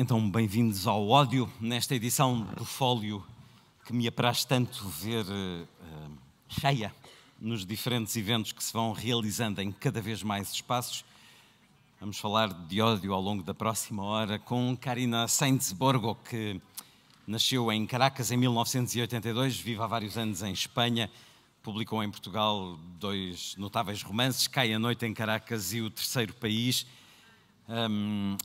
Então, bem-vindos ao ódio nesta edição do Fólio que me apraz tanto ver uh, cheia nos diferentes eventos que se vão realizando em cada vez mais espaços. Vamos falar de ódio ao longo da próxima hora com Karina Sainz-Borgo, que nasceu em Caracas em 1982, vive há vários anos em Espanha, publicou em Portugal dois notáveis romances, Cai a Noite em Caracas e O Terceiro País. Um,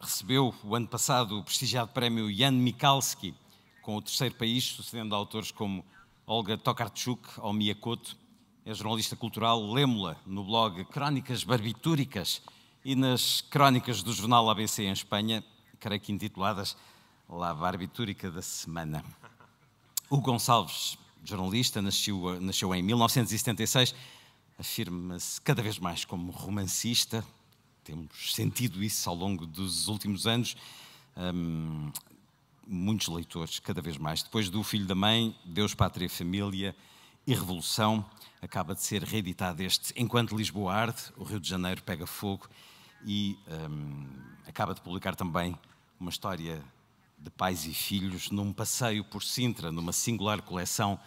recebeu o ano passado o prestigiado prémio Jan Mikalski, com o terceiro país, sucedendo a autores como Olga Tokarczuk ou Miyakoto. É jornalista cultural Lêmula, no blog Crónicas Barbitúricas e nas crónicas do jornal ABC em Espanha, creio que intituladas La Barbitúrica da Semana. O Gonçalves, jornalista, nasceu, nasceu em 1976, afirma-se cada vez mais como romancista, temos sentido isso ao longo dos últimos anos. Hum, muitos leitores, cada vez mais. Depois do Filho da Mãe, Deus, Pátria, Família e Revolução, acaba de ser reeditado este Enquanto Lisboa Arde, o Rio de Janeiro pega fogo e hum, acaba de publicar também uma história de pais e filhos num passeio por Sintra, numa singular coleção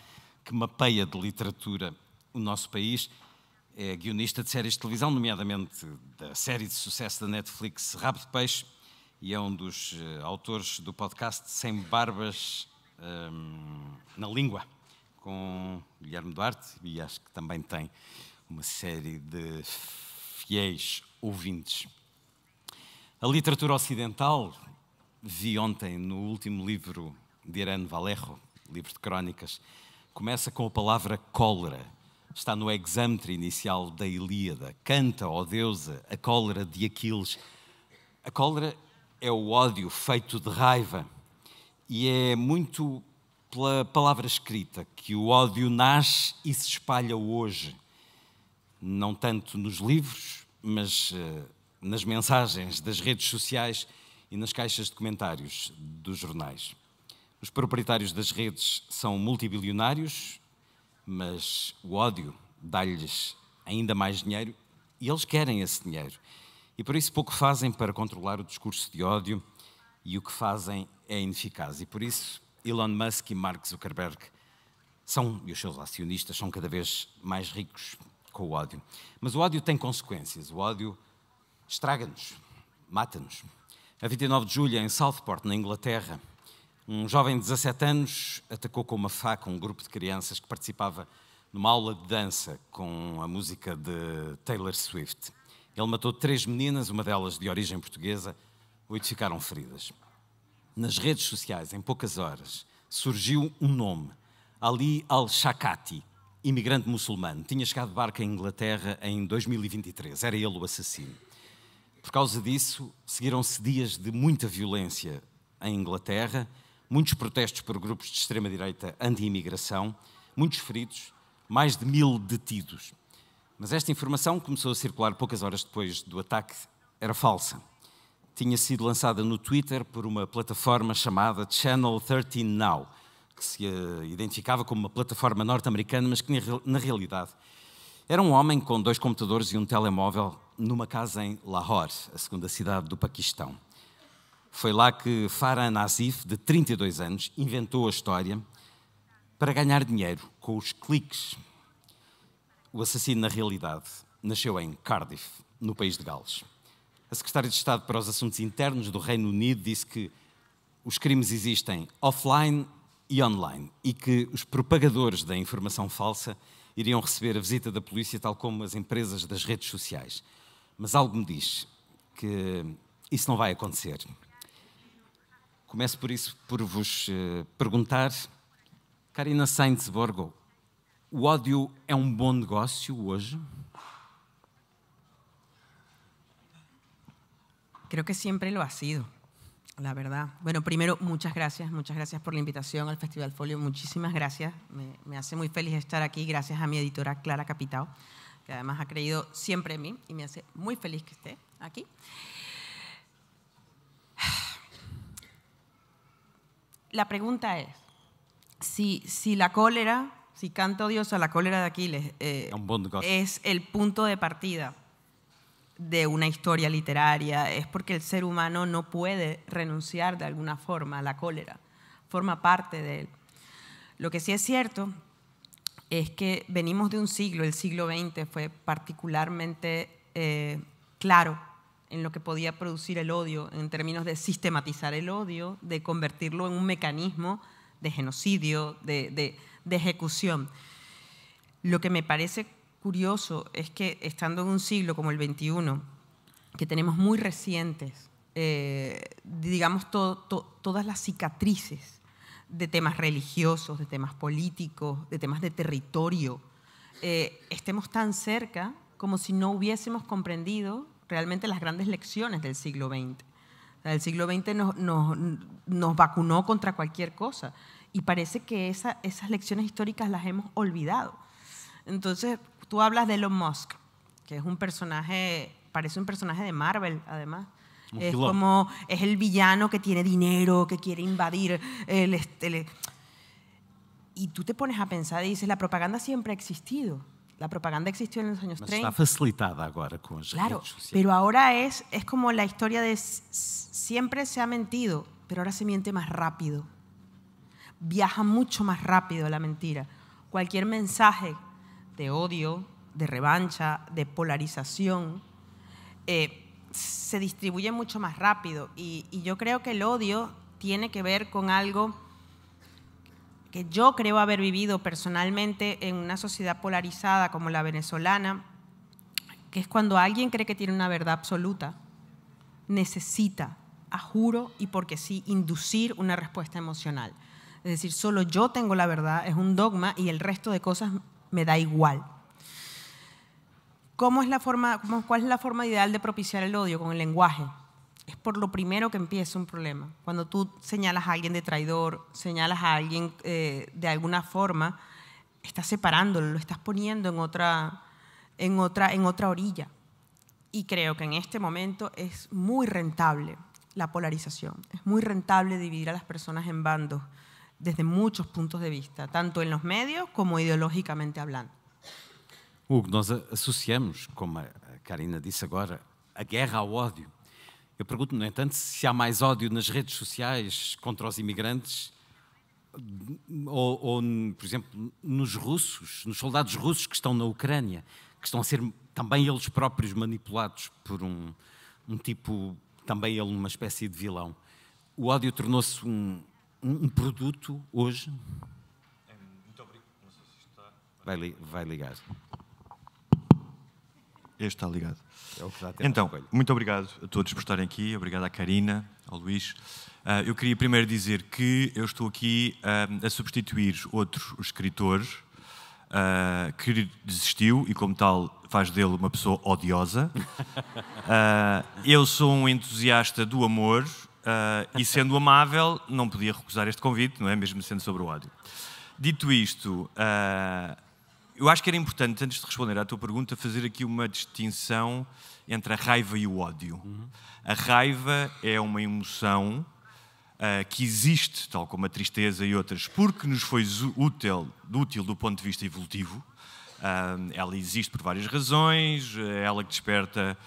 que mapeia de literatura o nosso país é guionista de séries de televisão, nomeadamente da série de sucesso da Netflix Rabo de Peixe, e é um dos eh, autores do podcast Sem Barbas ehm, na Língua, com Guilherme Duarte, e acho que também tem uma série de fiéis ouvintes. A literatura ocidental, vi ontem no último livro de Irene Valerro, livro de crónicas, começa com a palavra cólera está no exâmetro inicial da Ilíada. Canta, ó oh deusa, a cólera de Aquiles. A cólera é o ódio feito de raiva. E é muito pela palavra escrita que o ódio nasce e se espalha hoje. Não tanto nos livros, mas uh, nas mensagens das redes sociais e nas caixas de comentários dos jornais. Os proprietários das redes são multibilionários, mas o ódio dá-lhes ainda mais dinheiro e eles querem esse dinheiro. E por isso pouco fazem para controlar o discurso de ódio e o que fazem é ineficaz. E por isso Elon Musk e Mark Zuckerberg são, e os seus acionistas são cada vez mais ricos com o ódio. Mas o ódio tem consequências. O ódio estraga-nos, mata-nos. A 29 de julho, em Southport, na Inglaterra, um jovem de 17 anos atacou com uma faca um grupo de crianças que participava numa aula de dança com a música de Taylor Swift. Ele matou três meninas, uma delas de origem portuguesa, oito ficaram feridas. Nas redes sociais, em poucas horas, surgiu um nome, Ali al-Shakati, imigrante muçulmano. Tinha chegado de barco à Inglaterra em 2023, era ele o assassino. Por causa disso, seguiram-se dias de muita violência em Inglaterra muitos protestos por grupos de extrema-direita anti-imigração, muitos feridos, mais de mil detidos. Mas esta informação começou a circular poucas horas depois do ataque, era falsa. Tinha sido lançada no Twitter por uma plataforma chamada Channel 13 Now, que se eh, identificava como uma plataforma norte-americana, mas que na realidade era um homem com dois computadores e um telemóvel numa casa em Lahore, a segunda cidade do Paquistão. Foi lá que Farah Nazif, de 32 anos, inventou a história para ganhar dinheiro com os cliques. O assassino, na realidade, nasceu em Cardiff, no país de Gales. A secretária de Estado para os Assuntos Internos do Reino Unido disse que os crimes existem offline e online e que os propagadores da informação falsa iriam receber a visita da polícia, tal como as empresas das redes sociais. Mas algo me diz que isso não vai acontecer. Começo por eso, por vos eh, preguntar Karina Sainz Borgo, o ódio é um bom negócio hoje? Creo que siempre lo ha sido, la verdad. Bueno, primero, muchas gracias, muchas gracias por la invitación al Festival Folio, muchísimas gracias. Me, me hace muy feliz estar aquí, gracias a mi editora Clara Capitao, que además ha creído siempre en mí y me hace muy feliz que esté aquí. la pregunta es, si, si la cólera, si canto Dios a la cólera de Aquiles, eh, es el punto de partida de una historia literaria, es porque el ser humano no puede renunciar de alguna forma a la cólera, forma parte de él. Lo que sí es cierto es que venimos de un siglo, el siglo XX fue particularmente eh, claro en lo que podía producir el odio, en términos de sistematizar el odio, de convertirlo en un mecanismo de genocidio, de, ejecución. Lo que me parece curioso es que estando en un siglo como el XXI, que tenemos muy recientes, eh, digamos, todas las cicatrices de temas religiosos, de temas políticos, de temas de territorio, eh, estemos tan cerca como si no hubiésemos comprendido realmente las grandes lecciones del siglo XX. El siglo XX nos, vacunó contra cualquier cosa y parece que esas lecciones históricas las hemos olvidado. Entonces, tú hablas de Elon Musk, que es un personaje, parece un personaje de Marvel, además. es como, es el villano que tiene dinero, que quiere invadir el, el, e-. y tú te pones a pensar y dices, la propaganda siempre ha existido la propaganda existió en los años 30. está facilitada ahora con claro, Pero ahora es, es como la historia de siempre se ha mentido, pero ahora se miente más rápido. Viaja mucho más rápido la mentira. Cualquier mensaje de odio, de revancha, de polarización, eh, se distribuye mucho más rápido. y yo creo que el odio tiene que ver con algo que yo creo haber vivido personalmente en una sociedad polarizada como la venezolana, que es cuando alguien cree que tiene una verdad absoluta, necesita, a juro y porque sí, inducir una respuesta emocional. Es decir, solo yo tengo la verdad, es un dogma y el resto de cosas me da igual. ¿Cómo es la forma, ¿Cuál es la forma ideal de propiciar el odio? Con el lenguaje es por lo primero que empieza un problema. Cuando tú señalas a alguien de traidor, señalas a alguien eh, de alguna forma, estás separándolo, lo estás poniendo en otra, en, otra, en otra orilla. Y creo que en este momento es muy rentable la polarización, es muy rentable dividir a las personas en bandos desde muchos puntos de vista, tanto en los medios como ideológicamente hablando. Hugo, nós como Karina dice ahora, a guerra ao odio. Eu pergunto, no entanto, se há mais ódio nas redes sociais contra os imigrantes ou, ou, por exemplo, nos russos, nos soldados russos que estão na Ucrânia, que estão a ser também eles próprios manipulados por um, um tipo, também ele uma espécie de vilão. O ódio tornou-se um, um, produto hoje. É, muito obrigado. Vai, vai ligar. Este está ligado. É o que dá então, muito obrigado a todos por estarem aqui, obrigado à Karina, ao Luís. Uh, eu queria primeiro dizer que eu estou aqui uh, a substituir outro escritor uh, ah, que desistiu e, como tal, faz dele uma pessoa odiosa. eu sou um entusiasta do amor e, sendo amável, não podia recusar este convite, não é? Mesmo sendo sobre o ódio. Dito isto. Eu acho que era importante, antes de responder à tua pergunta, fazer aqui uma distinção entre a raiva e o ódio. Uhum. A raiva é uma emoção uh, que existe, tal como a tristeza e outras, porque nos foi útil, útil do ponto de vista evolutivo. Uh, ela existe por várias razões, é ela que desperta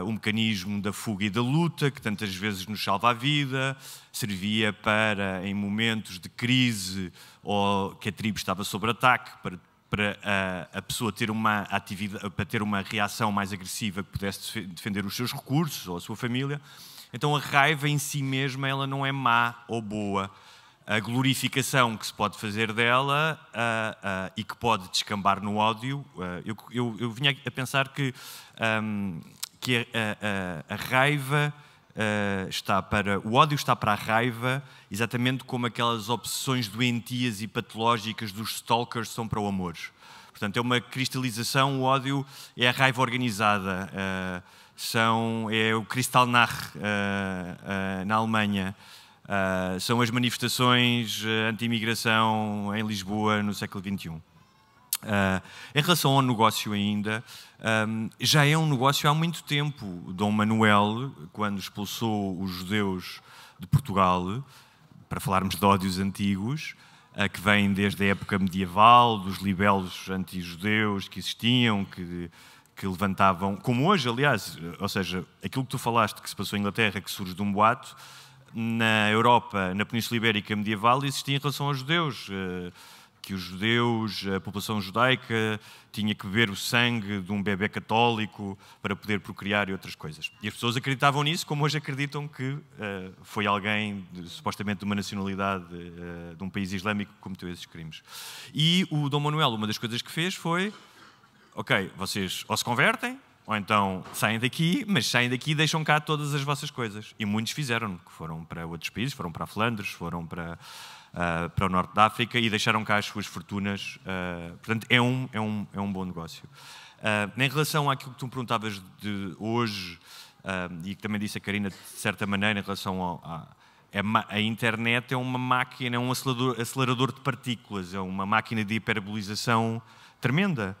uh, o mecanismo da fuga e da luta, que tantas vezes nos salva a vida, servia para, em momentos de crise ou que a tribo estava sob ataque, para para a, a pessoa ter uma atividade, para ter uma reação mais agressiva que pudesse defender os seus recursos ou a sua família. Então a raiva em si mesma ela não é má ou boa. A glorificação que se pode fazer dela uh, uh, e que pode descambar no ódio, uh, eu, eu, eu, vinha a pensar que, um, que a, a, a raiva uh, está para. O ódio está para a raiva, exatamente como aquelas obsessões doentias e patológicas dos stalkers são para o amor. Portanto, é uma cristalização, o ódio é a raiva organizada. Uh, são, é o Kristallnacht uh, eh, na Alemanha. são as manifestações anti-imigração em Lisboa no século XXI. Uh, em relação ao negócio ainda, um, já é um negócio há muito tempo. Dom Manuel, quando expulsou os judeus de Portugal, para falarmos de ódios antigos, uh, que vêm desde a época medieval, dos libelos anti-judeus que existiam, que, que levantavam, como hoje, aliás, ou seja, aquilo que tu falaste que se passou em Inglaterra, que surge de um boato, na Europa, na Península Ibérica medieval, existia em relação aos judeus. Uh, que os judeus, a população judaica, tinha que beber o sangue de um bebê católico para poder procriar e outras coisas. E as pessoas acreditavam nisso, como hoje acreditam que uh, foi alguém, de, supostamente de uma nacionalidade uh, de um país islâmico, que cometeu esses crimes. E o Dom Manuel, uma das coisas que fez foi: ok, vocês ou se convertem, ou então saem daqui, mas saem daqui e deixam cá todas as vossas coisas. E muitos fizeram, que foram para outros países, foram para Flandres, foram para uh, para o norte da África e deixaram cá as suas fortunas. Uh, portanto, é um, é, um, é um bom negócio. Uh, em relação àquilo que tu me perguntavas de hoje, e que também disse a Karina, de certa maneira, em relação ao, à, é a internet é uma máquina, é um acelerador, acelerador, de partículas, é uma máquina de hiperbolização tremenda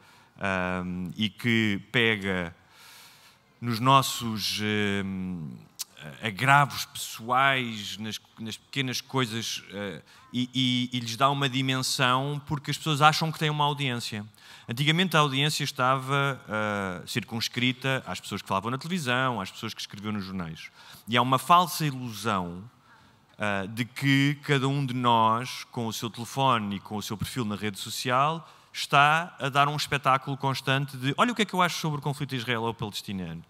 um, e que pega nos nossos um, agravos pessoais, nas, nas pequenas coisas uh, e, e, e lhes dá uma dimensão porque as pessoas acham que têm uma audiência. Antigamente a audiência estava uh, circunscrita às pessoas que falavam na televisão, às pessoas que escreviam nos jornais. E há uma falsa ilusão uh, de que cada um de nós, com o seu telefone e com o seu perfil na rede social, está a dar um espetáculo constante de olha o que é que eu acho sobre o conflito israelo-palestiniano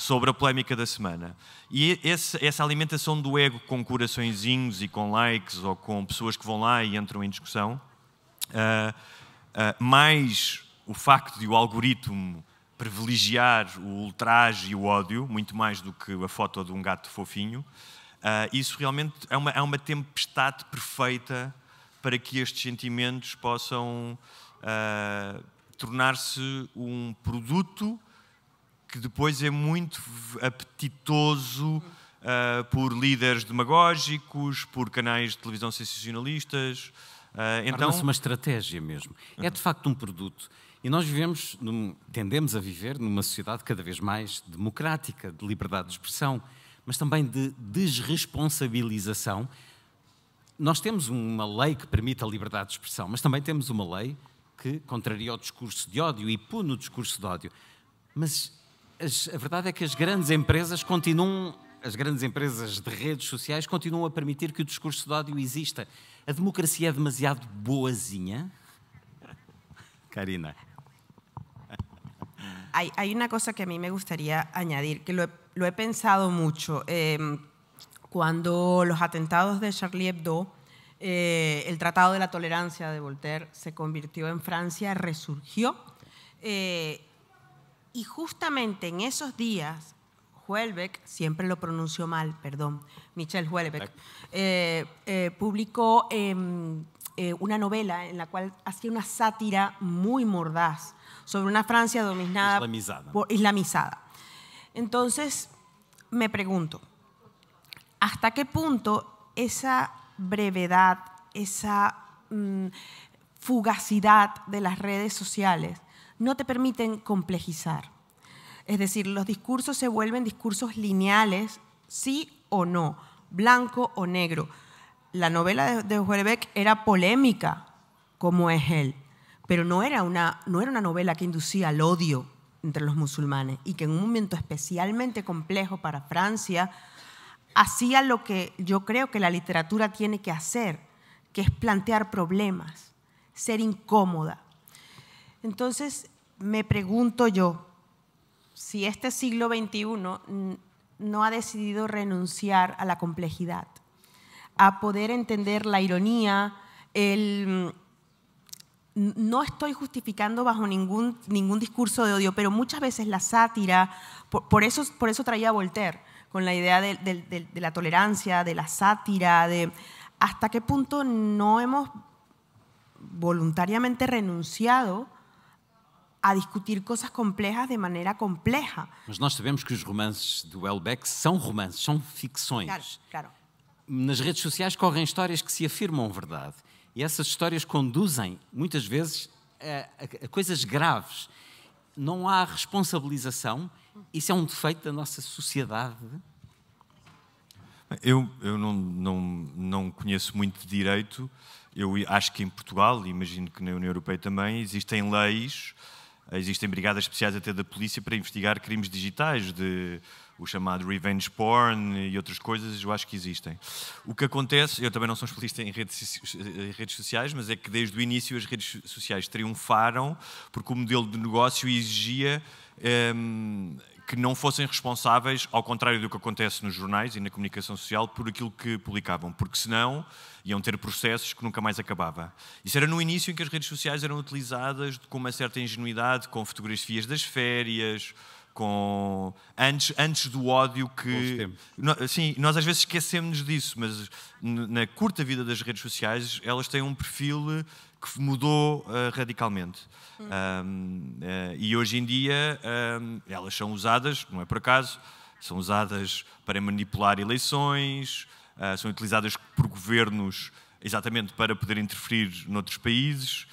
sobre a polémica da semana. E esse, essa alimentação do ego com coraçõezinhos e com likes ou com pessoas que vão lá e entram em discussão, uh, uh, mais o facto de o algoritmo privilegiar o ultraje e o ódio, muito mais do que a foto de um gato fofinho, uh, isso realmente é uma, é uma tempestade perfeita para que estes sentimentos possam tornar-se um produto que depois é muito apetitoso uh, por líderes demagógicos, por canais de televisão sensacionalistas. Uh, então é uma estratégia mesmo. É de facto um produto. E nós vivemos, num, tendemos a viver numa sociedade cada vez mais democrática, de liberdade de expressão, mas também de desresponsabilização. Nós temos uma lei que permite a liberdade de expressão, mas também temos uma lei que contraria o discurso de ódio e pune o discurso de ódio. Mas as, a verdade é que as grandes empresas continuam, as grandes empresas de redes sociais continuam a permitir que o discurso de ódio exista. A democracia é demasiado boazinha? Karina. Hay, hay, una cosa que a mí me gustaría añadir, que lo he, lo he pensado mucho. Eh, cuando los atentados de Charlie Hebdo, eh, el Tratado de la Tolerancia de Voltaire se convirtió en Francia, resurgió. Eh, Y justamente en esos días, Huelbeck, siempre lo pronunció mal, perdón, Michel Huelbeck, eh, eh, publicó em, eh, una novela en la cual hacía una sátira muy mordaz sobre una Francia dominada islamizada. por islamizada. Entonces, me pregunto, ¿hasta qué punto esa brevedad, esa mm, fugacidad de las redes sociales no te permiten complejizar. Es decir, los discursos se vuelven discursos lineales, sí o no, blanco o negro. La novela de Houellebecq era polémica, como es él, pero no era, una, no era una novela que inducía al odio entre los musulmanes y que en un momento especialmente complejo para Francia hacía lo que yo creo que la literatura tiene que hacer, que es plantear problemas, ser incómoda, entonces, me pregunto yo, si este siglo XXI no ha decidido renunciar a la complejidad, a poder entender la ironía, No estoy justificando bajo ningún, discurso de odio, pero muchas veces la sátira, por, eso, traía Voltaire, con la idea de, la tolerancia, de la sátira, de hasta qué punto no hemos voluntariamente renunciado a discutir coisas complejas de maneira compleja. Mas nós sabemos que os romances do Welbeck são romances, são ficções. Claro, claro. Nas redes sociais correm histórias que se afirmam verdade. E essas histórias conduzem, muitas vezes, a, a, a coisas graves. Não há responsabilização. Isso é um defeito da nossa sociedade. Eu, eu não, não, não conheço muito direito. Eu acho que em Portugal, e imagino que na União Europeia também, existem leis Existem brigadas especiais até da polícia para investigar crimes digitais, de o chamado revenge porn e outras coisas, eu acho que existem. O que acontece, eu também não sou especialista em redes, em redes sociais, mas é que desde o início as redes sociais triunfaram porque o modelo de negócio exigia um, que não fossem responsáveis, ao contrário do que acontece nos jornais e na comunicação social, por aquilo que publicavam, porque senão iam ter processos que nunca mais acabava. Isso era no início em que as redes sociais eram utilizadas com uma certa ingenuidade, com fotografias das férias, com antes, antes do ódio que sim nós às vezes esquecemos disso mas na curta vida das redes sociais elas têm um perfil que mudou uh, radicalmente hum. um, uh, eh, e hoje em dia um, elas são usadas não é por acaso são usadas para manipular eleições uh, são utilizadas por governos exatamente para poder interferir noutros países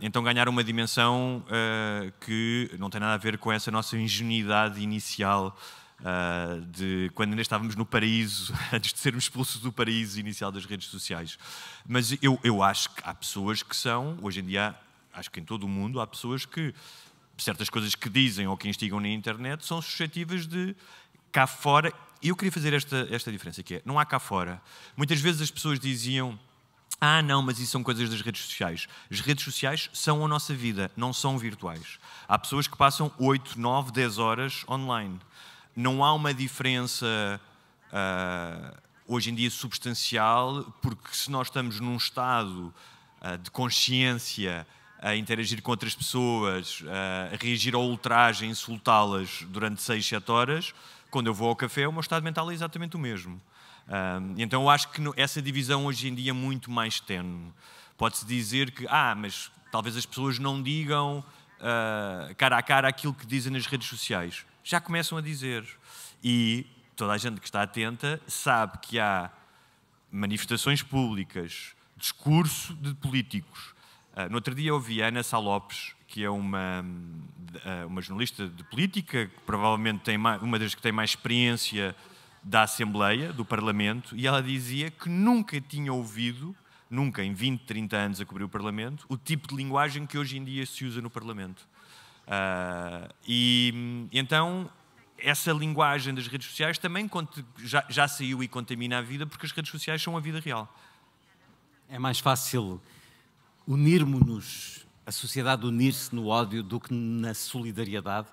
então ganhar uma dimensão ah, que não tem nada a ver com essa nossa ingenuidade inicial Uh, de quando ainda estávamos no paraíso, antes de sermos expulsos do paraíso inicial das redes sociais. Mas eu, eu acho que há pessoas que são, hoje em dia, acho que em todo o mundo, há pessoas que certas coisas que dizem ou que instigam na internet são suscetíveis de cá fora. E eu queria fazer esta, esta diferença que é, não há cá fora. Muitas vezes as pessoas diziam ah, não, mas isso são coisas das redes sociais. As redes sociais são a nossa vida, não são virtuais. Há pessoas que passam 8, 9, 10 horas online. Não há uma diferença uh, hoje em dia substancial, porque se nós estamos num estado uh, de consciência a interagir com outras pessoas, ah, a reagir ao ultraje, a insultá-las durante 6, 7 horas, quando eu vou ao café, o meu estado mental é exatamente o mesmo. Um, então eu acho que essa divisão hoje em dia é muito mais tenue. Pode-se dizer que, ah, mas talvez as pessoas não digam uh, cara a cara aquilo que dizem nas redes sociais. Já começam a dizer. E toda a gente que está atenta sabe que há manifestações públicas, discurso de políticos. Uh, no outro dia ouvi a Ana Salopes, que é uma, ah, uma jornalista de política, que provavelmente tem mais, uma das que tem mais experiência da Assembleia, do Parlamento, e ela dizia que nunca tinha ouvido, nunca em 20, 30 anos a cobrir o Parlamento, o tipo de linguagem que hoje em dia se usa no Parlamento. Uh, e então essa linguagem das redes sociais também já, já saiu e contamina a vida, porque as redes sociais são a vida real. É mais fácil unirmos-nos, a sociedade unir-se no ódio do que na solidariedade.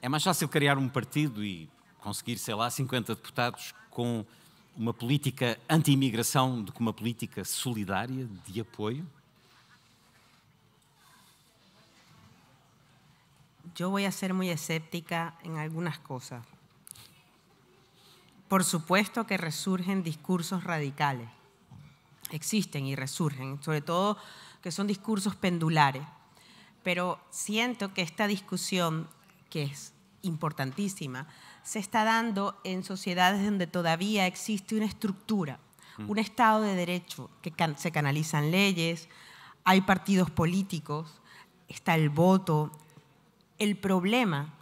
É mais fácil criar um partido e conseguir, sei lá, 50 deputados com uma política anti-imigração do que uma política solidaria, de apoio? Yo voy a ser muy escéptica en algunas cosas. Por supuesto que resurgen discursos radicales. Existen y resurgen, sobre todo que son discursos pendulares. Pero siento que esta discusión, que es importantísima, se está dando en sociedades donde todavía existe una estructura, mm. un Estado de Derecho, que se canalizan leyes, hay partidos políticos, está el voto. El problema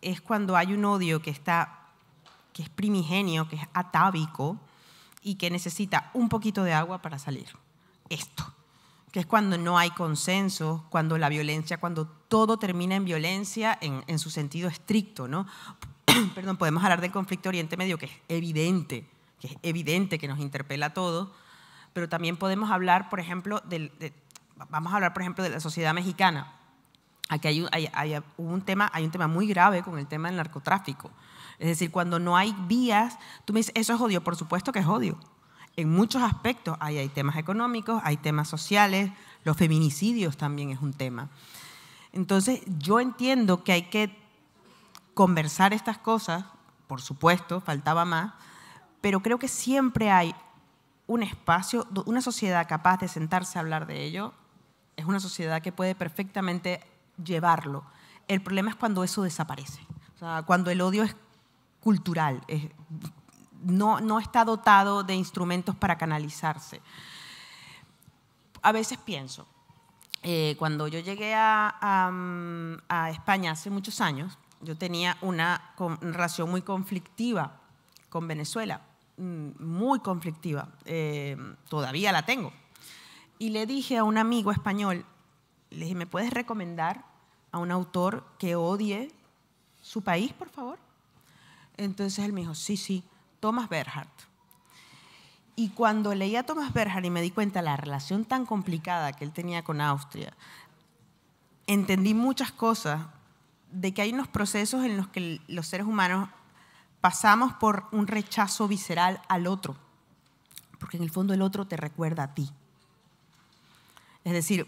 es cuando hay un odio que está que es primigenio, que es atávico y que necesita un poquito de agua para salir. Esto, que es cuando no hay consenso, cuando la violencia, cuando todo termina en violencia en, en su sentido estricto, ¿no? perdón, podemos hablar del conflicto Oriente Medio, que es evidente, que es evidente, que nos interpela a todos, pero también podemos hablar, por ejemplo, del, de, vamos a hablar, por ejemplo, de la sociedad mexicana. Aquí hay, un tema, hay un tema muy grave con el tema del narcotráfico. Es decir, cuando no hay vías, tú me dices, eso es odio, por supuesto que es odio. En muchos aspectos, hay temas económicos, hay temas sociales, los feminicidios también es un tema. Entonces, yo entiendo que hay que conversar estas cosas, por supuesto, faltaba más, pero creo que siempre hay un espacio, una sociedad capaz de sentarse a hablar de ello, es una sociedad que puede perfectamente llevarlo. El problema es cuando eso desaparece, cuando el odio es cultural, no, está dotado de instrumentos para canalizarse. A veces pienso, eh, cuando yo llegué mm, a España hace muchos años, yo tenía una relación muy conflictiva con Venezuela, mm, muy conflictiva, eh, todavía la tengo. Y le dije a un amigo español, le dije, ¿me puedes recomendar a un autor que odie su país, por favor? Entonces él me dijo, sí, sí, Thomas Berhardt. Y cuando leí a Thomas Berhardt y me di cuenta de la relación tan complicada que él tenía con Austria, entendí muchas cosas de que hay unos procesos en los que los seres humanos pasamos por un rechazo visceral al otro, porque en el fondo el otro te recuerda a ti. Es decir,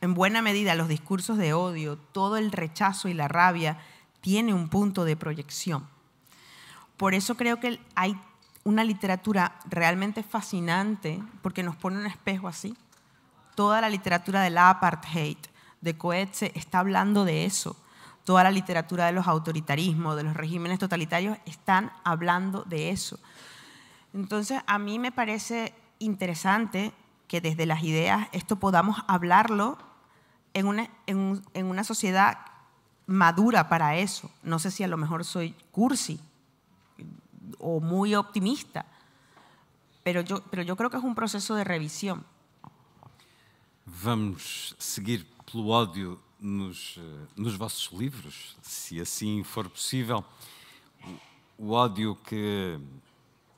en buena medida los discursos de odio, todo el rechazo y la rabia tiene un punto de proyección. Por eso creo que hay una literatura realmente fascinante, porque nos pone un espejo así. Toda la literatura del apartheid, de Coetze, está hablando de eso toda la literatura de los autoritarismos, de los regímenes totalitarios, están hablando de eso. Entonces, a mí me parece interesante que desde las ideas esto podamos hablarlo en una, en, una sociedad madura para eso. No sé si a lo mejor soy cursi o muy optimista, pero yo, pero yo creo que es un proceso de revisión. Vamos a seguir por odio. nos, eh, nos vossos livros, se assim for possível, o, ódio que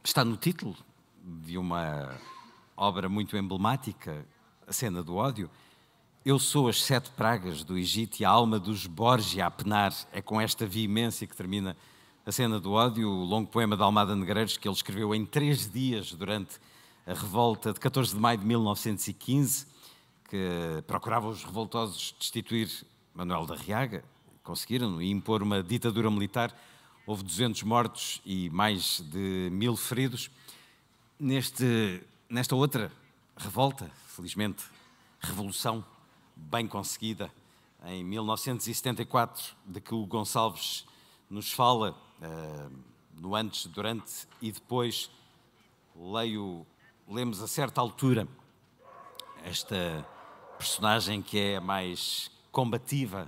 está no título de uma obra muito emblemática, A Cena do Ódio. Eu sou as sete pragas do Egito e a alma dos Borgia a penar. É com esta veemência que termina a cena do ódio, o longo poema de Almada Negreiros que ele escreveu em três dias durante a revolta de 14 de maio de 1915, que procurava os revoltosos destituir Manuel da Riaga, conseguiram, e impor uma ditadura militar. Houve 200 mortos e mais de mil feridos. Neste, nesta outra revolta, felizmente, revolução bem conseguida, em 1974, de que o Gonçalves nos fala, uh, no antes, durante e depois, leio, lemos a certa altura esta personagem que é mais combativa.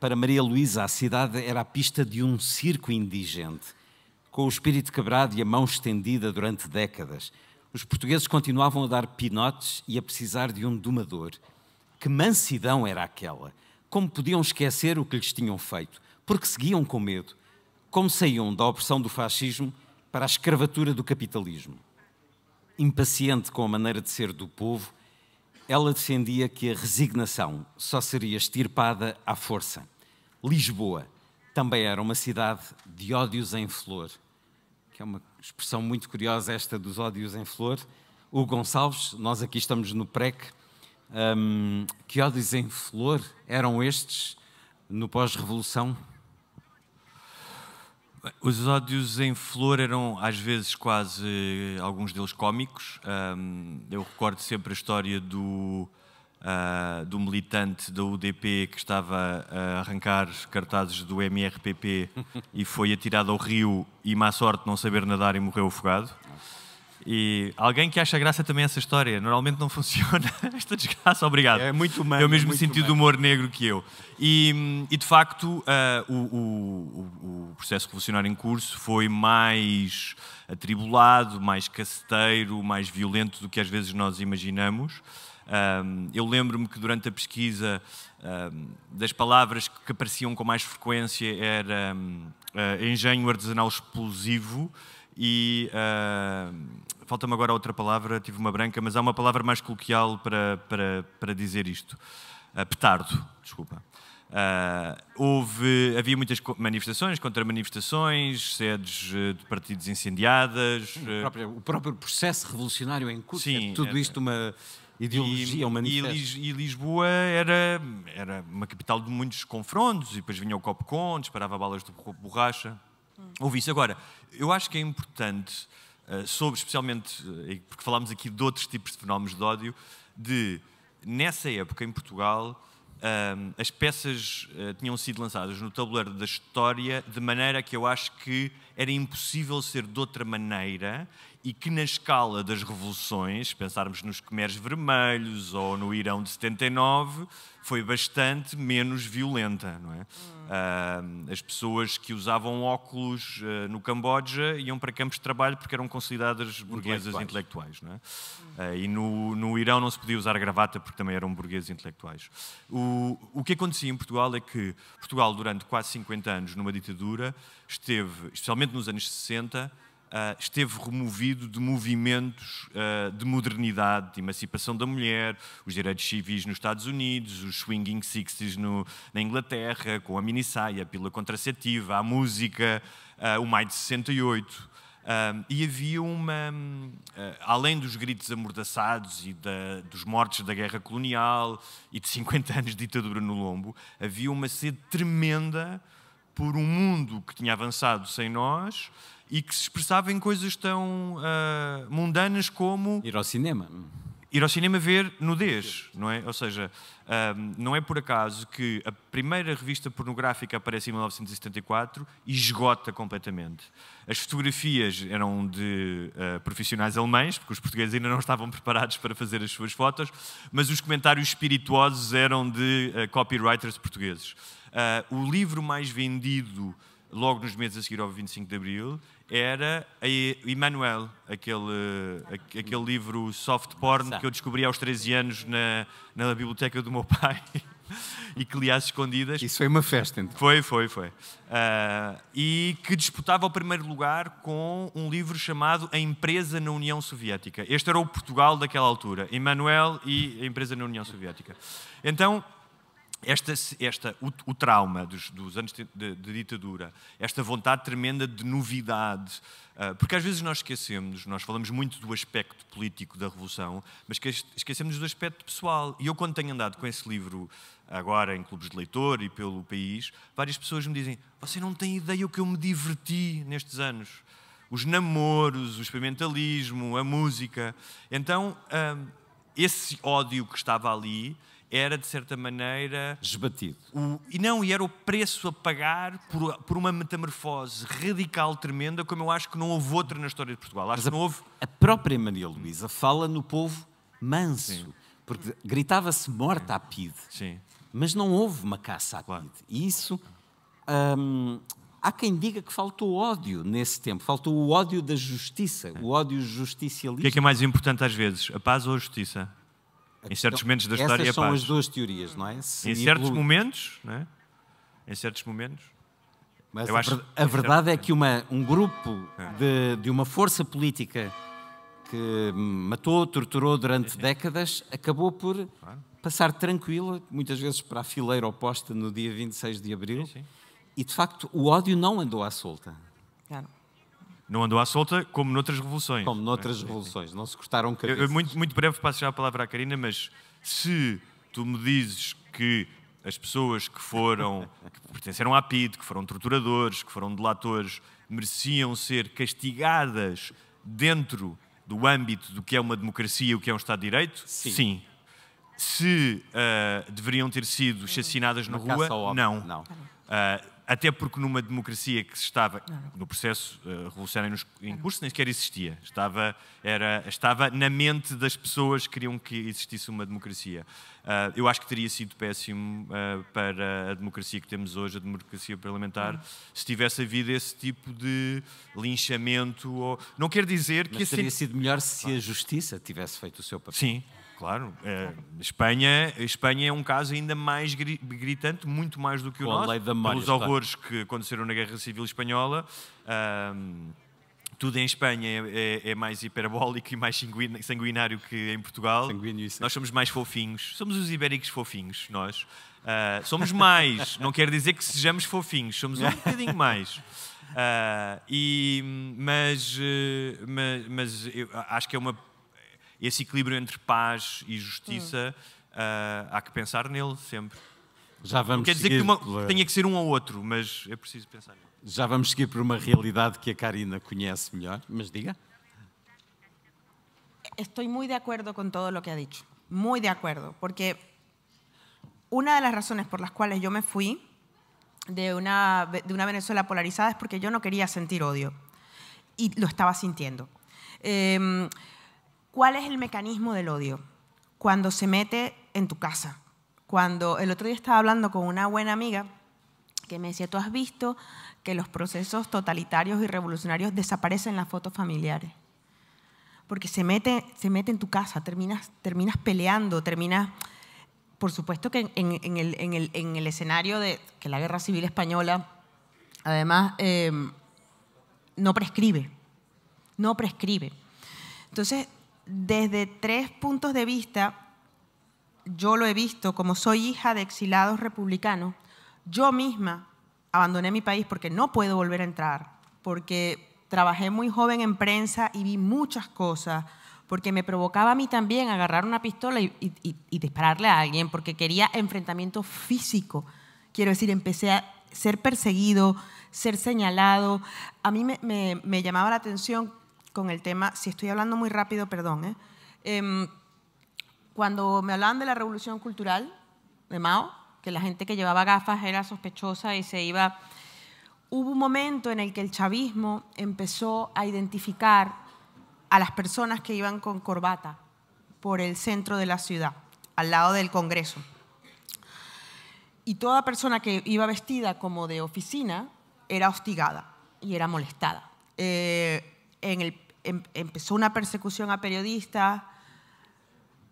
Para Maria Luísa, a cidade era a pista de um circo indigente. Com o espírito quebrado e a mão estendida durante décadas, os portugueses continuavam a dar pinotes e a precisar de um domador. Que mansidão era aquela! Como podiam esquecer o que lhes tinham feito? Porque seguiam com medo. Como saíam da opressão do fascismo para a escravatura do capitalismo? Impaciente com a maneira de ser do povo, ela defendia que a resignação só seria extirpada à força. Lisboa também era uma cidade de ódios em flor, que é uma expressão muito curiosa esta dos ódios em flor. O Gonçalves, nós aqui estamos no PREC, um, que ódios em flor eram estes no pós-revolução? Os ódios em flor eram às vezes quase eh, alguns deles cómicos. Um, eu recordo sempre a história do, uh, do militante da UDP que estava a arrancar cartazes do MRPP e foi atirado ao rio e má sorte não saber nadar e morreu afogado. E alguém que acha graça também essa história, normalmente não funciona esta desgraça, obrigado. É muito humano. É o mesmo é sentido humano. do humor negro que eu. E, e de facto, uh, o, o, o, processo revolucionário em curso foi mais atribulado, mais caceteiro, mais violento do que às vezes nós imaginamos. Um, eu lembro-me que durante a pesquisa um, das palavras que apareciam com mais frequência era um, uh, eh, engenho artesanal explosivo e uh, falta-me agora outra palavra, tive uma branca, mas há uma palavra mais coloquial para, para, para dizer isto. Uh, petardo, desculpa. Uh, houve, havia muitas manifestações, contra-manifestações, sedes ah, de partidos incendiadas. o, próprio, o próprio, processo revolucionário em curso, Sim, é tudo isto uma é. ideologia, uma e, e, Lisboa era, era uma capital de muitos confrontos, e depois vinha o Copcon, disparava balas de borracha. Ouvi isso. Agora, eu acho que é importante, eh, sobre especialmente, eh, porque falámos aqui de outros tipos de fenómenos de ódio, de, nessa época em Portugal, ehm, as peças eh, tinham sido lançadas no tabuleiro da história de maneira que eu acho que era impossível ser de outra maneira e que na escala das revoluções, pensarmos nos Comeres Vermelhos ou no Irão de 79, foi bastante menos violenta. Não é? Hum. Uh, as pessoas que usavam óculos uh, no Camboja iam para campos de trabalho porque eram consideradas burguesas intelectuais. não é? Hum. Uh, e no, no Irão não se podia usar gravata porque também eram burgueses intelectuais. O, o que acontecia em Portugal é que Portugal, durante quase 50 anos, numa ditadura, esteve, especialmente nos anos 60, Uh, esteve removido de movimentos uh, de modernidade, de emancipação da mulher, os direitos civis nos Estados Unidos, os swinging sixties no, na Inglaterra, com a minissaia, a pílula contraceptiva, a música, uh, o maio de 68. e havia uma. além dos gritos amordaçados e da, dos mortos da guerra colonial e de 50 anos de ditadura no lombo, havia uma sede tremenda por um mundo que tinha avançado sem nós, e que se expressava em coisas tão uh, mundanas como. Ir ao cinema. Ir ao cinema ver nudez, não é? Ou seja, um, ah, não é por acaso que a primeira revista pornográfica aparece em 1974 e esgota completamente. As fotografias eram de uh, profissionais alemães, porque os portugueses ainda não estavam preparados para fazer as suas fotos, mas os comentários espirituosos eram de uh, copywriters portugueses. Uh, o livro mais vendido logo nos meses a seguir ao 25 de Abril era Emmanuel, aquele, aquele livro soft porn que eu descobri aos 13 anos na, na biblioteca do meu pai e que li às escondidas. Isso foi uma festa, então. Foi, foi, foi. Uh, e que disputava o primeiro lugar com um livro chamado A Empresa na União Soviética. Este era o Portugal daquela altura, Emmanuel e A Empresa na União Soviética. Então, esta, esta, o, o trauma dos, dos anos de, de, ditadura, esta vontade tremenda de novidade, ah, porque às vezes nós esquecemos, nós falamos muito do aspecto político da Revolução, mas esquecemos do aspecto pessoal. E eu, quando tenho andado com esse livro agora em clubes de leitor e pelo país, várias pessoas me dizem: Você não tem ideia o que eu me diverti nestes anos. Os namoros, o experimentalismo, a música. Então, ah, esse ódio que estava ali era, de certa maneira. Esbatido. O, e não, e era o preço a pagar por, por uma metamorfose radical, tremenda, como eu acho que não houve outra na história de Portugal. Acho Mas que não houve. A própria Maria Luísa fala no povo manso. Sim. Porque gritava-se morta à PIDE. Sim. Mas não houve uma caça à PID. E isso. Hum, há quem diga que faltou ódio nesse tempo, faltou o ódio da justiça, é. o ódio justicialista. O que é que é mais importante às vezes, a paz ou a justiça? em certos momentos da história essas são paz. as duas teorias, não é? Se em certos momentos, não é? Em certos momentos. Mas a, acho... a, verdade é que uma, um grupo é. de, de uma força política que matou, torturou durante é. décadas, acabou por passar tranquila, muitas vezes para a fileira oposta no dia 26 de abril. E de facto o ódio não andou à solta. Claro. Não andou à solta como noutras revoluções. Como é? noutras revoluções, não se cortaram cabeças. Eu, muito, muito breve passo já a palavra à Karina, mas se tu me dizes que as pessoas que foram, que pertenceram à PID, que foram torturadores, que foram delatores, mereciam ser castigadas dentro do âmbito do que é uma democracia e o que é um Estado de Direito? Sim. Sim. Se uh, deveriam ter sido chacinadas hum. na, na rua, não. não. Uh, até porque numa democracia que estava no processo uh, revolucionário em curso nem sequer existia. Estava, era, estava na mente das pessoas que queriam que existisse uma democracia. Uh, eu acho que teria sido péssimo uh, para a democracia que temos hoje, a democracia parlamentar, uhum. se tivesse havido esse tipo de linchamento. Ou... Não quer dizer Mas que... teria tipo sido melhor se a justiça tivesse feito o seu papel. Sim, é, claro. Espanha, Espanha é um caso ainda mais gritante, muito mais do que o nosso, pelos Marias, horrores claro. que aconteceram na Guerra Civil Espanhola. tudo em Espanha é, é, é, mais hiperbólico e mais sanguinário que em Portugal. Nós somos mais fofinhos. Somos os ibéricos fofinhos, nós. Uh, somos mais, não quer dizer que sejamos fofinhos, somos um bocadinho mais. Uh, e, mas, eh, mas, mas acho que é uma esse equilíbrio entre paz e justiça, hum. uh, há que pensar nele sempre. Já vamos Não quer dizer que uma, tenha que ser um ou outro, mas é preciso pensar nele. Já vamos seguir por uma realidade que a Karina conhece melhor, mas diga. Estou muito de acordo com todo o que ha dicho, muito de acordo, porque uma das razões por las quais eu me fui de uma de uma Venezuela polarizada é porque eu não queria sentir odio e lo estava sintiendo. Eh, ¿Cuál es el mecanismo del odio? Cuando se mete en tu casa. Cuando el otro día estaba hablando con una buena amiga que me decía, tú has visto que los procesos totalitarios y revolucionarios desaparecen en las fotos familiares. Porque se mete, se mete en tu casa, terminas, terminas peleando, terminas... Por supuesto que en, el, en, el, en el, escenario de que la guerra civil española, además, eh, no prescribe, no prescribe. Entonces, desde tres puntos de vista, yo lo he visto, como soy hija de exilados republicanos, yo misma abandoné mi país porque no puedo volver a entrar, porque trabajé muy joven en prensa y vi muchas cosas, porque me provocaba a mí también agarrar una pistola y, dispararle a alguien, porque quería enfrentamiento físico. Quiero decir, empecé a ser perseguido, ser señalado. A mí me llamaba la atención con el tema, si estoy hablando muy rápido, perdón, ¿eh? em, cuando me hablaban de la revolución cultural de Mao, que la gente que llevaba gafas era sospechosa y se iba, hubo un momento en el que el chavismo empezó a identificar a las personas que iban con corbata por el centro de la ciudad, al lado del Congreso. Y toda persona que iba vestida como de oficina era hostigada y era molestada. Eh, el, em, empezó una persecución a periodistas,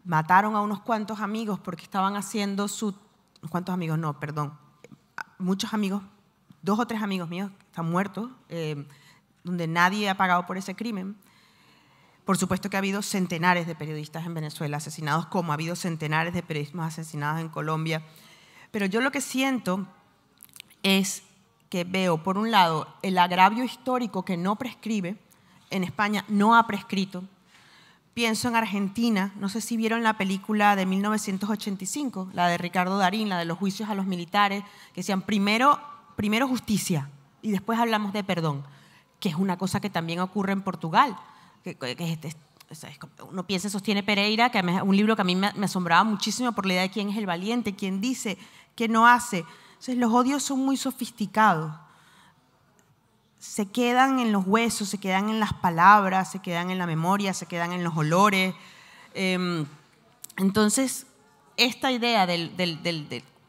mataron a unos cuantos amigos porque estaban haciendo su... cuantos amigos? No, perdón. Muchos amigos, dos o tres amigos míos están muertos, eh, donde nadie ha pagado por ese crimen. Por supuesto que ha habido centenares de periodistas en Venezuela asesinados, como ha habido centenares de periodistas asesinados en Colombia. Pero yo lo que siento es que veo, por un lado, el agravio histórico que no prescribe, en España no ha prescrito. Pienso en Argentina, no sé si vieron la película de 1985, la de Ricardo Darín, la de los juicios a los militares, que decían primero, primero justicia y después hablamos de perdón, que es una cosa que también ocurre en Portugal. Que, uno piensa Sostiene Pereira, que es un libro que a mí me, asombraba muchísimo por la idea de quién es el valiente, quién dice, quién no hace. Entonces los odios son muy sofisticados se quedan en los huesos, se quedan en las palabras, se quedan en la memoria, se quedan en los olores. Em, entonces, esta idea del,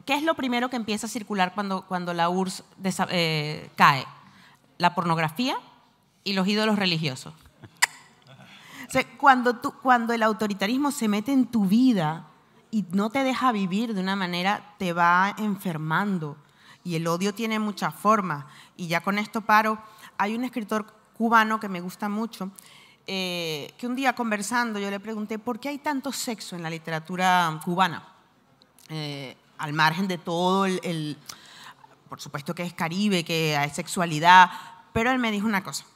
¿Qué es lo primero que empieza a circular cuando, la URSS eh, cae? La pornografía y los ídolos religiosos. cuando, tú, cuando el autoritarismo se mete en tu vida y no te deja vivir de una manera, te va enfermando. Y el odio tiene muchas formas. Y ya con esto paro. Hay un escritor cubano que me gusta mucho, eh, que un día conversando yo le pregunté, ¿por qué hay tanto sexo en la literatura cubana? Eh, al margen de todo el, por supuesto que es Caribe, que hay sexualidad, pero él me dijo una cosa.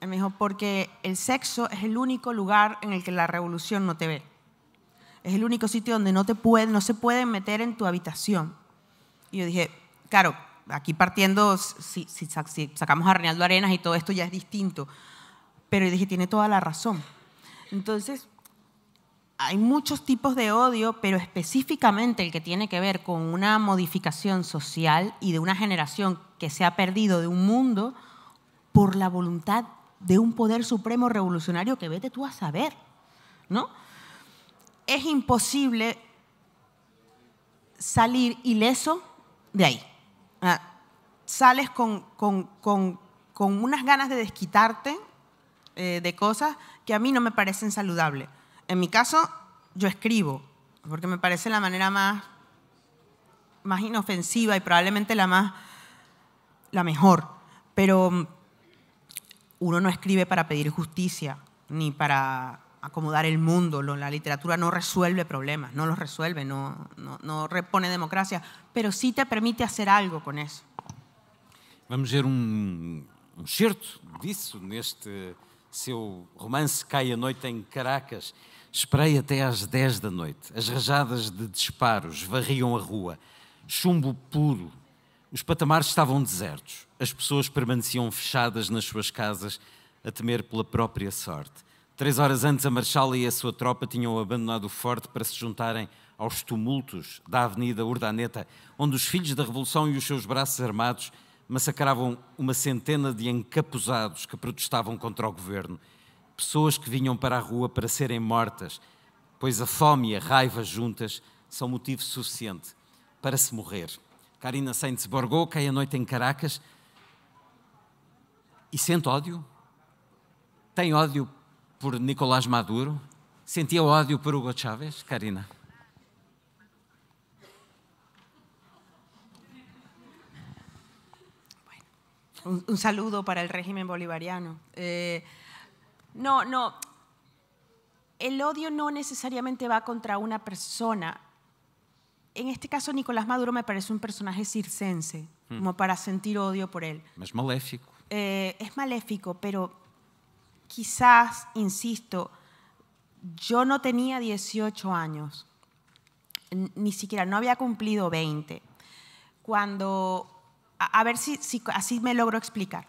Él me dijo, porque el sexo es el único lugar en el que la revolución no te ve. Es el único sitio donde no, te puede, no se meter en tu habitación. Y yo dije, claro, aquí partiendo, si, sacamos a Reinaldo Arenas y todo esto ya es distinto, pero dije, tiene toda la razón. Entonces, hay muchos tipos de odio, pero específicamente el que tiene que ver con una modificación social y de una generación que se ha perdido de un mundo por la voluntad de un poder supremo revolucionario que vete tú a saber, ¿no? Es imposible salir ileso de ahí. Ah, sales con, unas ganas de desquitarte eh, de cosas que a mí no me parecen saludables. En mi caso, yo escribo, porque me parece la manera más, más inofensiva y probablemente la más la mejor. Pero mm, uno no escribe para pedir justicia, ni para acomodar el mundo. La literatura no resuelve problemas, no los resuelve, no, no, no repone democracia, pero sí te permite hacer algo con eso. Vamos ver um, certo disso neste seu romance Cai a Noite em Caracas. Esperei até às 10 da noite. As rajadas de disparos varriam a rua. Chumbo puro. Os patamares estavam desertos. As pessoas permaneciam fechadas nas suas casas a temer pela própria sorte. Três horas antes, a marshall e a sua tropa tinham abandonado o forte para se juntarem aos tumultos da Avenida Urdaneta, onde os filhos da Revolução e os seus braços armados massacravam uma centena de encapuzados que protestavam contra o governo. Pessoas que vinham para a rua para serem mortas, pois a fome e a raiva juntas são motivo suficiente para se morrer. Karina Sainz Borgou cai à noite em Caracas e sente ódio? Tem ódio por Nicolás Maduro? ¿Sentía odio por Hugo Chávez, Karina? Un, saludo para el régimen bolivariano. Eh, no, no. El odio no necesariamente va contra una persona. En este caso, Nicolás Maduro me parece un personaje circense, hmm. como para sentir odio por él. Es maléfico. Eh, es maléfico, pero quizás, insisto, yo no tenía 18 años, ni siquiera, no había cumplido 20. Cuando, a, ver si, así me logro explicar.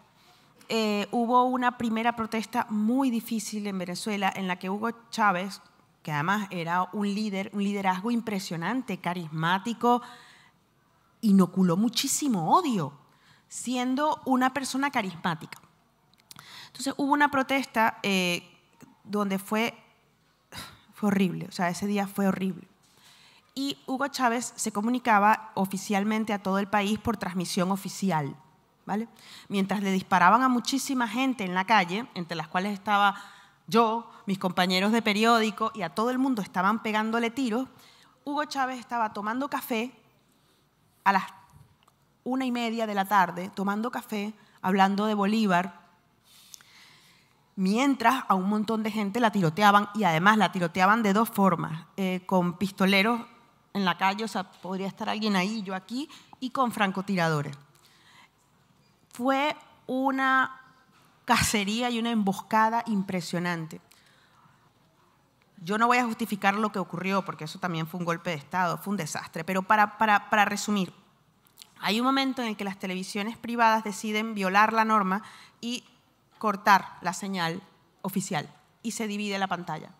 Eh, hubo una primera protesta muy difícil en Venezuela en la que Hugo Chávez, que además era un líder, un liderazgo impresionante, carismático, inoculó muchísimo odio, siendo una persona carismática. Entonces hubo una protesta eh, donde fue, horrible, o sea, ese día fue horrible. Y Hugo Chávez se comunicaba oficialmente a todo el país por transmisión oficial, ¿vale? Mientras le disparaban a muchísima gente en la calle, entre las cuales estaba yo, mis compañeros de periódico y a todo el mundo estaban pegándole tiros, Hugo Chávez estaba tomando café a las una y media de la tarde, tomando café, hablando de Bolívar, mientras a un montón de gente la tiroteaban y además la tiroteaban de dos formas, eh, con pistoleros en la calle, o sea, podría estar alguien ahí, yo aquí, y con francotiradores. Fue una cacería y una emboscada impresionante. Yo no voy a justificar lo que ocurrió, porque eso también fue un golpe de Estado, fue un desastre, pero para, para, para resumir, hay un momento en el que las televisiones privadas deciden violar la norma y cortar la señal oficial y se divide la pantalla.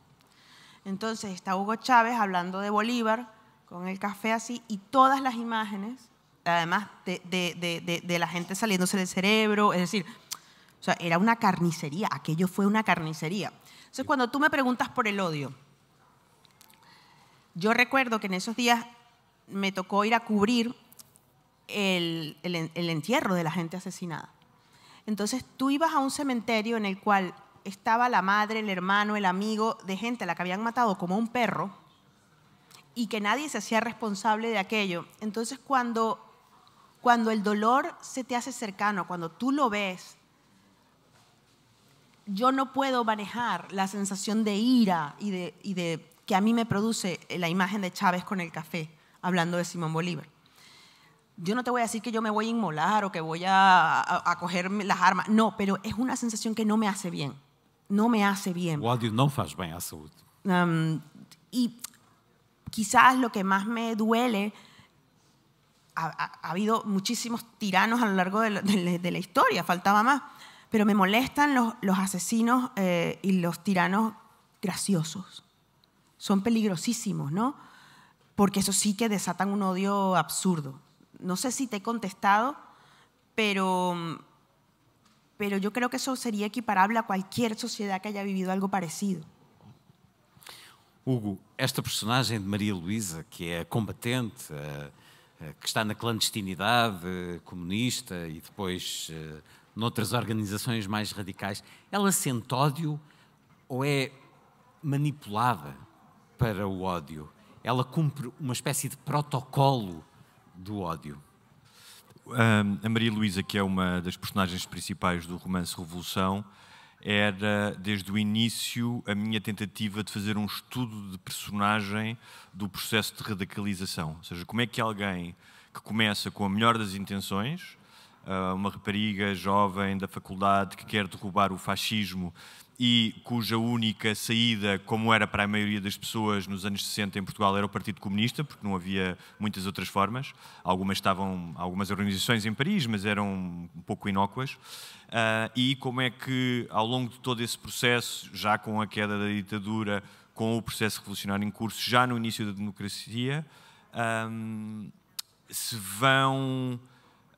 Entonces está Hugo Chávez hablando de Bolívar con el café así y todas las imágenes, además de, la gente saliéndose del cerebro, es decir, o sea, era una carnicería, aquello fue una carnicería. Entonces cuando tú me preguntas por el odio, yo recuerdo que en esos días me tocó ir a cubrir el entierro de la gente asesinada. Entonces tú ibas a un cementerio en el cual estaba la madre, el hermano, el amigo de gente a la que habían matado como un perro y que nadie se hacía responsable de aquello. Entonces cuando, cuando el dolor se te hace cercano, cuando tú lo ves, yo no puedo manejar la sensación de ira y de que a mí me produce la imagen de Chávez con el café, hablando de Simón Bolívar. Yo no te voy a decir que yo me voy a inmolar o que voy a, coger las armas. No, pero es una sensación que no me hace bien. No me hace bien. Um, y quizás lo que más me duele, ha, habido muchísimos tiranos a lo largo de la, historia, faltaba más, pero me molestan los, asesinos eh, y los tiranos graciosos. Son peligrosísimos, ¿no? Porque eso sí que desatan un odio absurdo. no sé si te he contestado, pero, pero yo creo que eso sería equiparable a cualquier sociedad que haya vivido algo parecido. Hugo, esta personagem de Maria Luísa, que é a combatente, eh, eh, que está na clandestinidade eh, comunista e depois noutras organizações mais radicais, ela sente ódio ou é manipulada para o ódio? Ela cumpre uma espécie de protocolo do ódio. A Maria Luísa, que é uma das personagens principais do romance Revolução, era desde o início a minha tentativa de fazer um estudo de personagem do processo de radicalização. Ou seja, como é que alguém que começa com a melhor das intenções, ah, uma rapariga jovem da faculdade que quer derrubar o fascismo e cuja única saída, como era para a maioria das pessoas nos anos 60 em Portugal, era o Partido Comunista, porque não havia muitas outras formas. Algumas estavam, algumas organizações em Paris, mas eram um pouco inócuas. Ah, e como é que, ao longo de todo esse processo, já com a queda da ditadura, com o processo revolucionário em curso, já no início da democracia, ah, se vão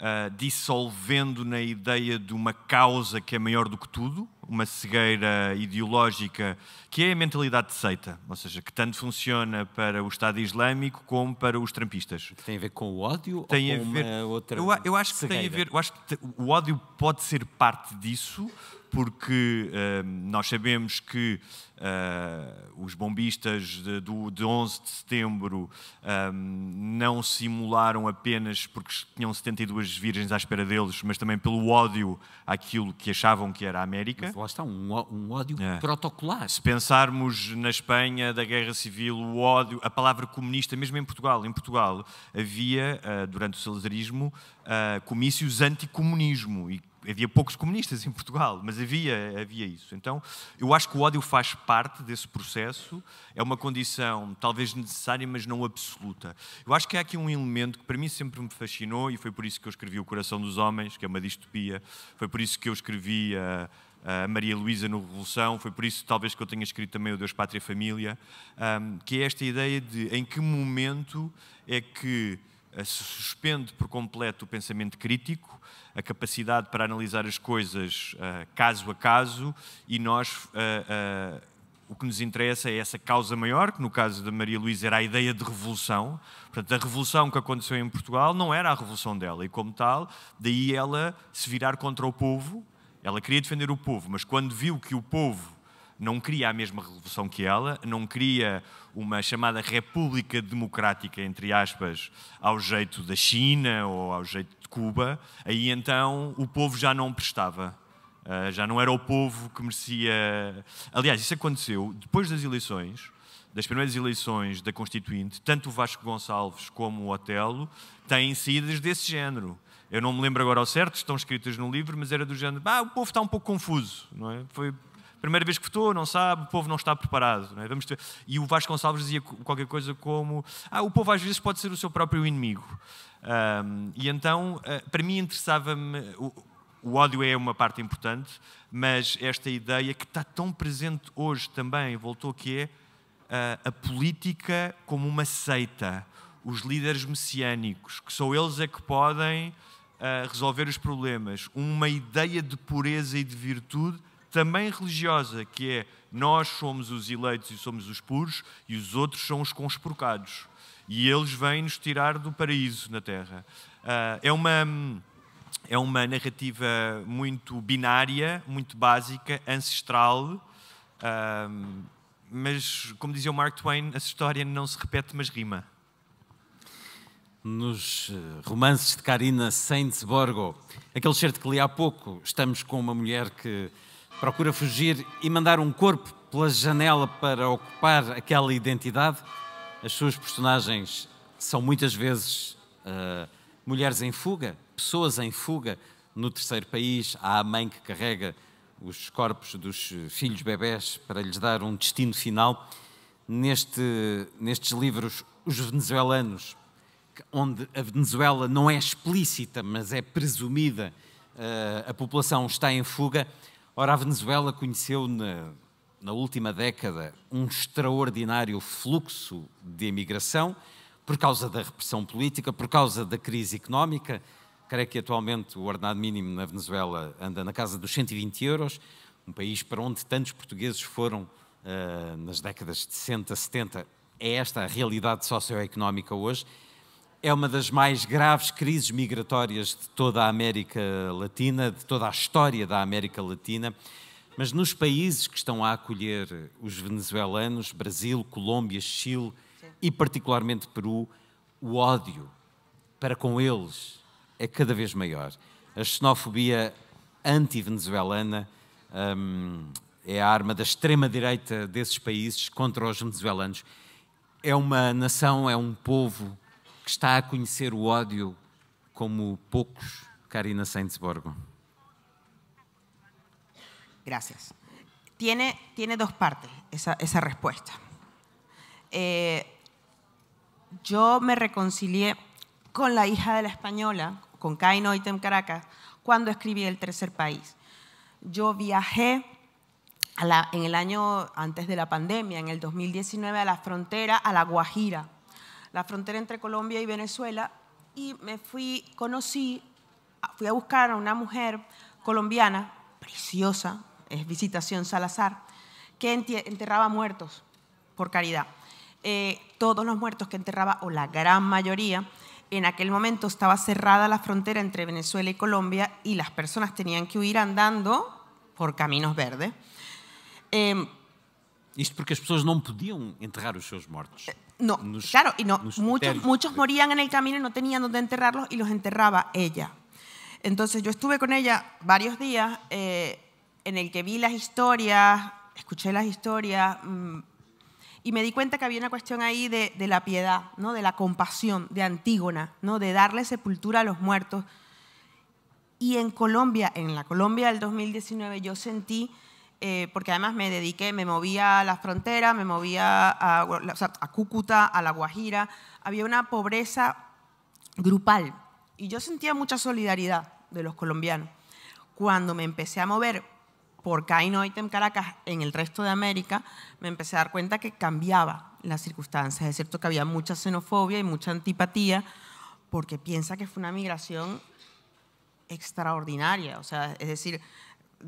uh, dissolvendo na ideia de uma causa que é maior do que tudo, uma cegueira ideológica, que é a mentalidade de seita, ou seja, que tanto funciona para o Estado Islâmico como para os trampistas. Tem a ver com o ódio tem ou com a ver, outra eu, eu acho cegueira. que tem a ver, eu acho que o ódio pode ser parte disso, porque uh, nós sabemos que uh, os bombistas de, do, de 11 de setembro um, ehm, não simularam apenas porque tinham 72 virgens à espera deles, mas também pelo ódio àquilo que achavam que era a América. Mas lá está, um, um ódio é. protocolar. Se pensarmos na Espanha, da Guerra Civil, o ódio, a palavra comunista, mesmo em Portugal, em Portugal havia, uh, durante o salazarismo, eh, comícios anticomunismo e havia poucos comunistas em Portugal, mas havia, havia isso. Então, eu acho que o ódio faz parte desse processo, é uma condição talvez necessária, mas não absoluta. Eu acho que há aqui um elemento que para mim sempre me fascinou, e foi por isso que eu escrevi O Coração dos Homens, que é uma distopia, foi por isso que eu escrevi a, eh, a eh, Maria Luísa no Revolução, foi por isso talvez que eu tenha escrito também o Deus, Pátria e Família, um, ehm, que é esta ideia de em que momento é que eh, se suspende por completo o pensamento crítico, a capacidade para analisar as coisas uh, caso a caso, e nós uh, uh, o que nos interessa é essa causa maior, que no caso da Maria Luísa era a ideia de revolução. Portanto, a revolução que aconteceu em Portugal não era a revolução dela, e como tal, daí ela se virar contra o povo. Ela queria defender o povo, mas quando viu que o povo não queria a mesma revolução que ela, não queria uma chamada república democrática, entre aspas, ao jeito da China ou ao jeito de Cuba, aí então o povo já não prestava. Ah, já não era o povo que merecia. Aliás, isso aconteceu depois das eleições, das primeiras eleições da Constituinte, tanto o Vasco Gonçalves como o Otelo têm saídas desse género. Eu não me lembro agora ao certo, estão escritas no livro, mas era do género. Ah, o povo está um pouco confuso, não é? Foi primeira vez que votou, não sabe, o povo não está preparado. Não é? Vamos ter... E o Vasco Gonçalves dizia qualquer coisa como: ah, o povo às vezes pode ser o seu próprio inimigo. Um, e então, ah, para mim, interessava-me. O, ódio é uma parte importante, mas esta ideia que está tão presente hoje também voltou, que é a, ah, a política como uma seita, os líderes messiânicos, que só eles é que podem ah, resolver os problemas, uma ideia de pureza e de virtude também religiosa, que é nós somos os eleitos e somos os puros, e os outros são os conspurcados. E eles vêm nos tirar do paraíso na terra. Uh, é uma. É uma narrativa muito binária, muito básica, ancestral, uh, mas, como dizia o Mark Twain, a história não se repete, mas rima. Nos eh, romances de Karina Borgo aquele certo que li há pouco, estamos com uma mulher que procura fugir e mandar um corpo pela janela para ocupar aquela identidade. As suas personagens são muitas vezes uh, mulheres em fuga, pessoas em fuga. No terceiro país, há a mãe que carrega os corpos dos filhos bebés para lhes dar um destino final. Neste, nestes livros, os venezuelanos, onde a Venezuela não é explícita, mas é presumida, uh, a população está em fuga Ora, a Venezuela conheceu na, na última década um extraordinário fluxo de imigração por causa da repressão política, por causa da crise económica. Creio que atualmente o ordenado mínimo na Venezuela anda na casa dos 120 euros, um país para onde tantos portugueses foram uh, nas décadas de 60, 70. É esta a realidade socioeconómica hoje é uma das mais graves crises migratórias de toda a América Latina, de toda a história da América Latina. Mas nos países que estão a acolher os venezuelanos, Brasil, Colômbia, Chile Sim. e particularmente Peru, o ódio para com eles é cada vez maior. A xenofobia anti-venezuelana hum, é a arma da extrema-direita desses países contra os venezuelanos. É uma nação, é um povo que está a conocer o odio como pocos, Karina Borgo? Gracias. Tiene, tiene dos partes esa, respuesta. Eh, yo me reconcilié con la hija de la española, con Kaino Item Caracas, cuando escribí El Tercer País. Yo viajé en el año antes de la pandemia, en el 2019, a la frontera, a La Guajira, la frontera entre Colombia y Venezuela y me fui, conocí, fui a buscar a una mujer colombiana, preciosa, es Visitación Salazar, que enterraba muertos por caridad. Eh, todos los muertos que enterraba, o la gran mayoría, en aquel momento estaba cerrada la frontera entre Venezuela y Colombia y las personas tenían que huir andando por caminos verdes. Em, eh, Isto porque las personas no podían enterrar sus muertos? No, claro, y no, muchos, muchos morían en el camino y no tenían dónde enterrarlos y los enterraba ella. Entonces yo estuve con ella varios días eh, en el que vi las historias, escuché las historias mm, y me di cuenta que había una cuestión ahí de, la piedad, ¿no? de la compasión, de Antígona, ¿no? de darle sepultura a los muertos. Y en Colombia, en la Colombia del 2019, yo sentí eh, porque además me dediqué, me movía a la frontera, me movía a, Cúcuta, a La Guajira, había una pobreza grupal y yo sentía mucha solidaridad de los colombianos. Cuando me empecé a mover por Caino en Caracas en el resto de América, me empecé a dar cuenta que cambiaba las circunstancias. Es cierto que había mucha xenofobia y mucha antipatía porque piensa que fue una migración extraordinaria, o sea, es decir,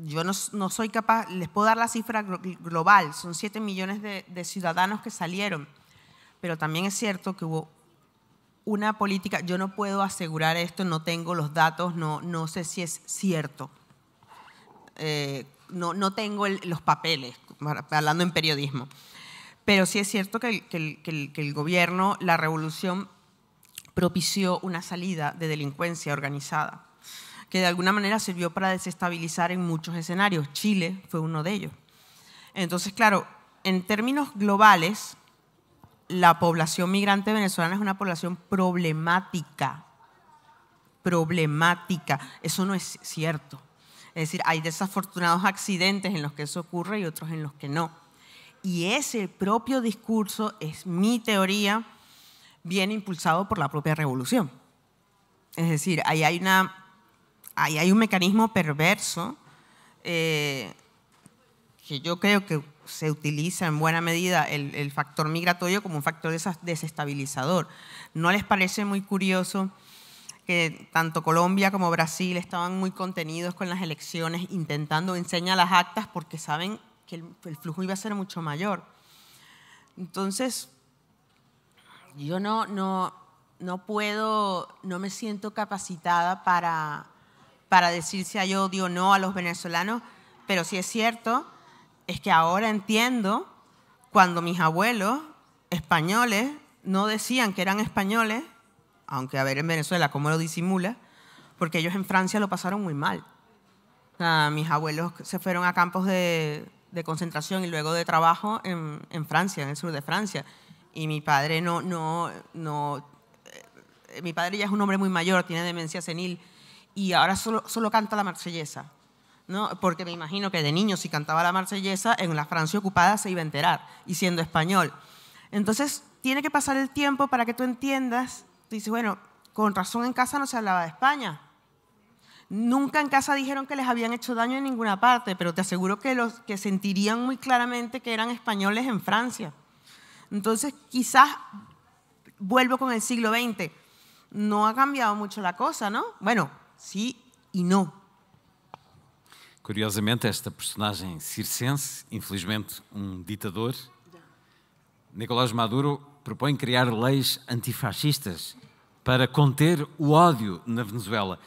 yo no, soy capaz, les puedo dar la cifra global, son 7 millones de, ciudadanos que salieron, pero también es cierto que hubo una política, yo no puedo asegurar esto, no tengo los datos, no, sé si es cierto, eh, no, tengo los papeles, hablando en periodismo, pero sí es cierto que el gobierno, la revolución, propició una salida de delincuencia organizada que de alguna manera sirvió para desestabilizar en muchos escenarios. Chile fue uno de ellos. Entonces, claro, en términos globales, la población migrante venezolana es una población problemática. Problemática. Eso no es cierto. Es decir, hay desafortunados accidentes en los que eso ocurre y otros en los que no. Y ese propio discurso, es mi teoría, bien impulsado por la propia revolución. Es decir, ahí hay una ahí hay un mecanismo perverso eh, que yo creo que se utiliza en buena medida el, factor migratorio como un factor desestabilizador. ¿No les parece muy curioso que tanto Colombia como Brasil estaban muy contenidos con las elecciones, intentando enseñar las actas porque saben que el, el flujo iba a ser mucho mayor? Entonces, yo no, no, no puedo, no me siento capacitada para para decir si hay odio o no a los venezolanos, pero si es cierto, es que ahora entiendo cuando mis abuelos españoles no decían que eran españoles, aunque a ver en Venezuela cómo lo disimula, porque ellos en Francia lo pasaron muy mal. mis abuelos se fueron a campos de, concentración y luego de trabajo en, Francia, en el sur de Francia. Y mi padre no, no, no, eh, mi padre ya es un hombre muy mayor, tiene demencia senil y ahora solo, solo canta la marsellesa. ¿no? Porque me imagino que de niño si cantaba la marsellesa, en la Francia ocupada se iba a enterar, y siendo español. Entonces, tiene que pasar el tiempo para que tú entiendas. Tú dices, bueno, con razón en casa no se hablaba de España. Nunca en casa dijeron que les habían hecho daño en ninguna parte, pero te aseguro que los que sentirían muy claramente que eran españoles en Francia. Entonces, quizás vuelvo con el siglo XX. No ha cambiado mucho la cosa, ¿no? Bueno, sim e não. Curiosamente, esta personagem circense, infelizmente um ditador, Nicolás Maduro propõe criar leis antifascistas para conter o ódio na Venezuela.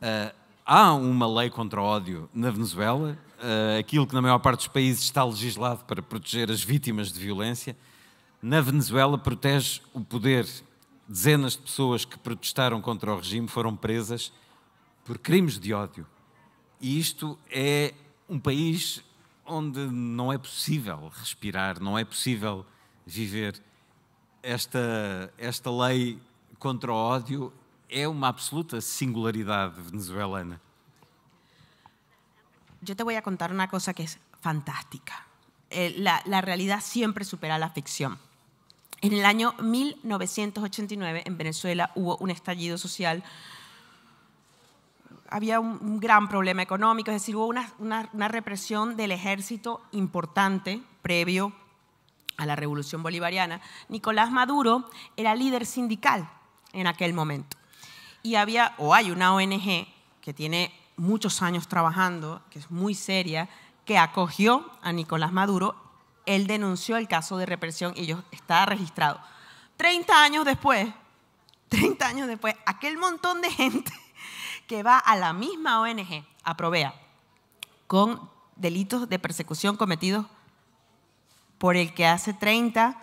Uh, há uma lei contra o ódio na Venezuela, uh, aquilo que na maior parte dos países está legislado para proteger as vítimas de violência, na Venezuela protege o poder. Dezenas de pessoas que protestaram contra o regime foram presas por crimes de ódio. E isto é um país onde não é possível respirar, não é possível viver. Esta, esta lei contra o ódio é uma absoluta singularidade venezuelana. Eu te vou a contar uma coisa que é fantástica. Eh, a realidade sempre supera a ficção. En el año 1989 en Venezuela hubo un estallido social había un, gran problema económico, es decir, hubo una, represión del ejército importante previo a la revolución bolivariana. Nicolás Maduro era líder sindical en aquel momento. Y había, o hay una ONG que tiene muchos años trabajando, que es muy seria, que acogió a Nicolás Maduro. Él denunció el caso de represión y ellos está registrado. Treinta años después, 30 años después, aquel montón de gente que va a la misma ONG, a Provea, con delitos de persecución cometidos por el que hace 30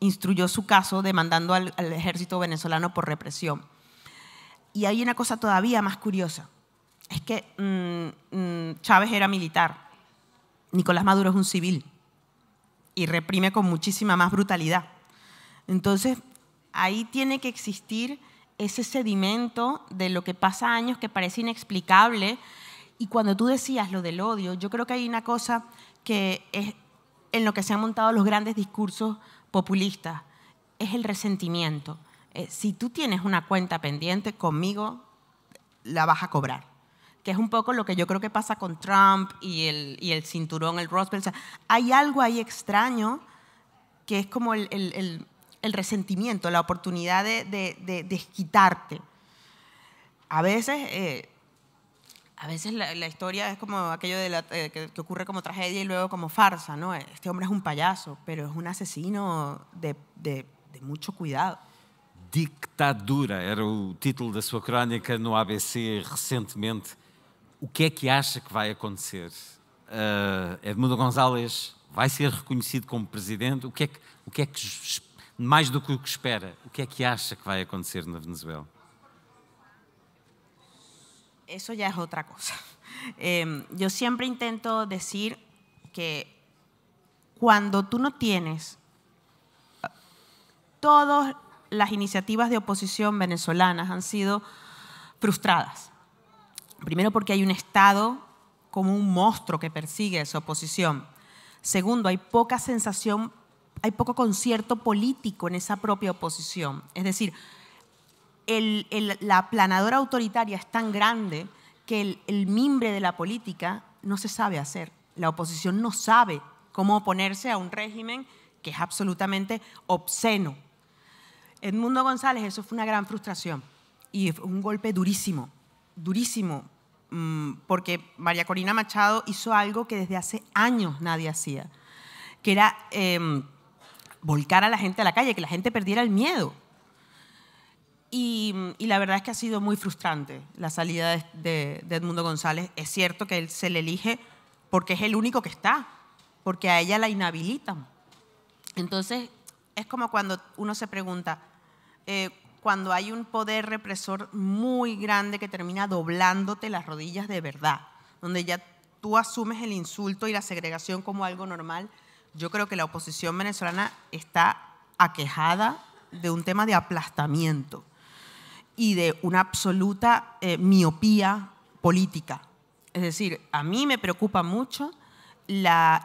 instruyó su caso demandando al, ejército venezolano por represión. Y hay una cosa todavía más curiosa, es que mm, mm, Chávez era militar, Nicolás Maduro es un civil y reprime con muchísima más brutalidad. Entonces, ahí tiene que existir ese sedimento de lo que pasa años que parece inexplicable. Y cuando tú decías lo del odio, yo creo que hay una cosa que es en lo que se han montado los grandes discursos populistas, es el resentimiento. Eh, si tú tienes una cuenta pendiente conmigo, la vas a cobrar que es un poco lo que yo creo que pasa con Trump y el, cinturón, el Roosevelt hay algo ahí extraño que es como el, el resentimiento, la oportunidad de, de, de, A veces, eh, a veces la, historia es como aquello de eh, que, ocurre como tragedia y luego como farsa, ¿no? Este hombre es un payaso, pero es un asesino de, mucho cuidado. Dictadura era el título de su crónica no ABC recientemente. O que que acha que a acontecer? Eh, Edmundo González va a ser reconocido como presidente? ¿Qué que que, o más do que que espera, ¿Qué es que acha que a acontecer en Venezuela? Eso ya es otra cosa. Em, yo siempre intento decir que cuando tú no tienes eh, todas las iniciativas de oposición venezolanas han sido frustradas. Primero porque hay un Estado como un monstruo que persigue a esa oposición. Segundo, hay poca sensación hay poco concierto político en esa propia oposición. Es decir, la aplanadora autoritaria es tan grande que el, mimbre de la política no se sabe hacer. La oposición no sabe cómo oponerse a un régimen que es absolutamente obsceno. Edmundo González, eso fue una gran frustración y fue un golpe durísimo, durísimo, mm, porque María Corina Machado hizo algo que desde hace años nadie hacía, que era... Em, volcar a la gente a la calle, que la gente perdiera el miedo. Y, la verdad es que ha sido muy frustrante la salida de, Edmundo González. Es cierto que él se le elige porque es el único que está, porque a ella la inhabilitan. Entonces, es como cuando uno se pregunta, eh, cuando hay un poder represor muy grande que termina doblándote las rodillas de verdad, donde ya tú asumes el insulto y la segregación como algo normal, yo creo que la oposición venezolana está aquejada de un tema de aplastamiento y de una absoluta eh, miopía política. Es decir, a mí me preocupa mucho la,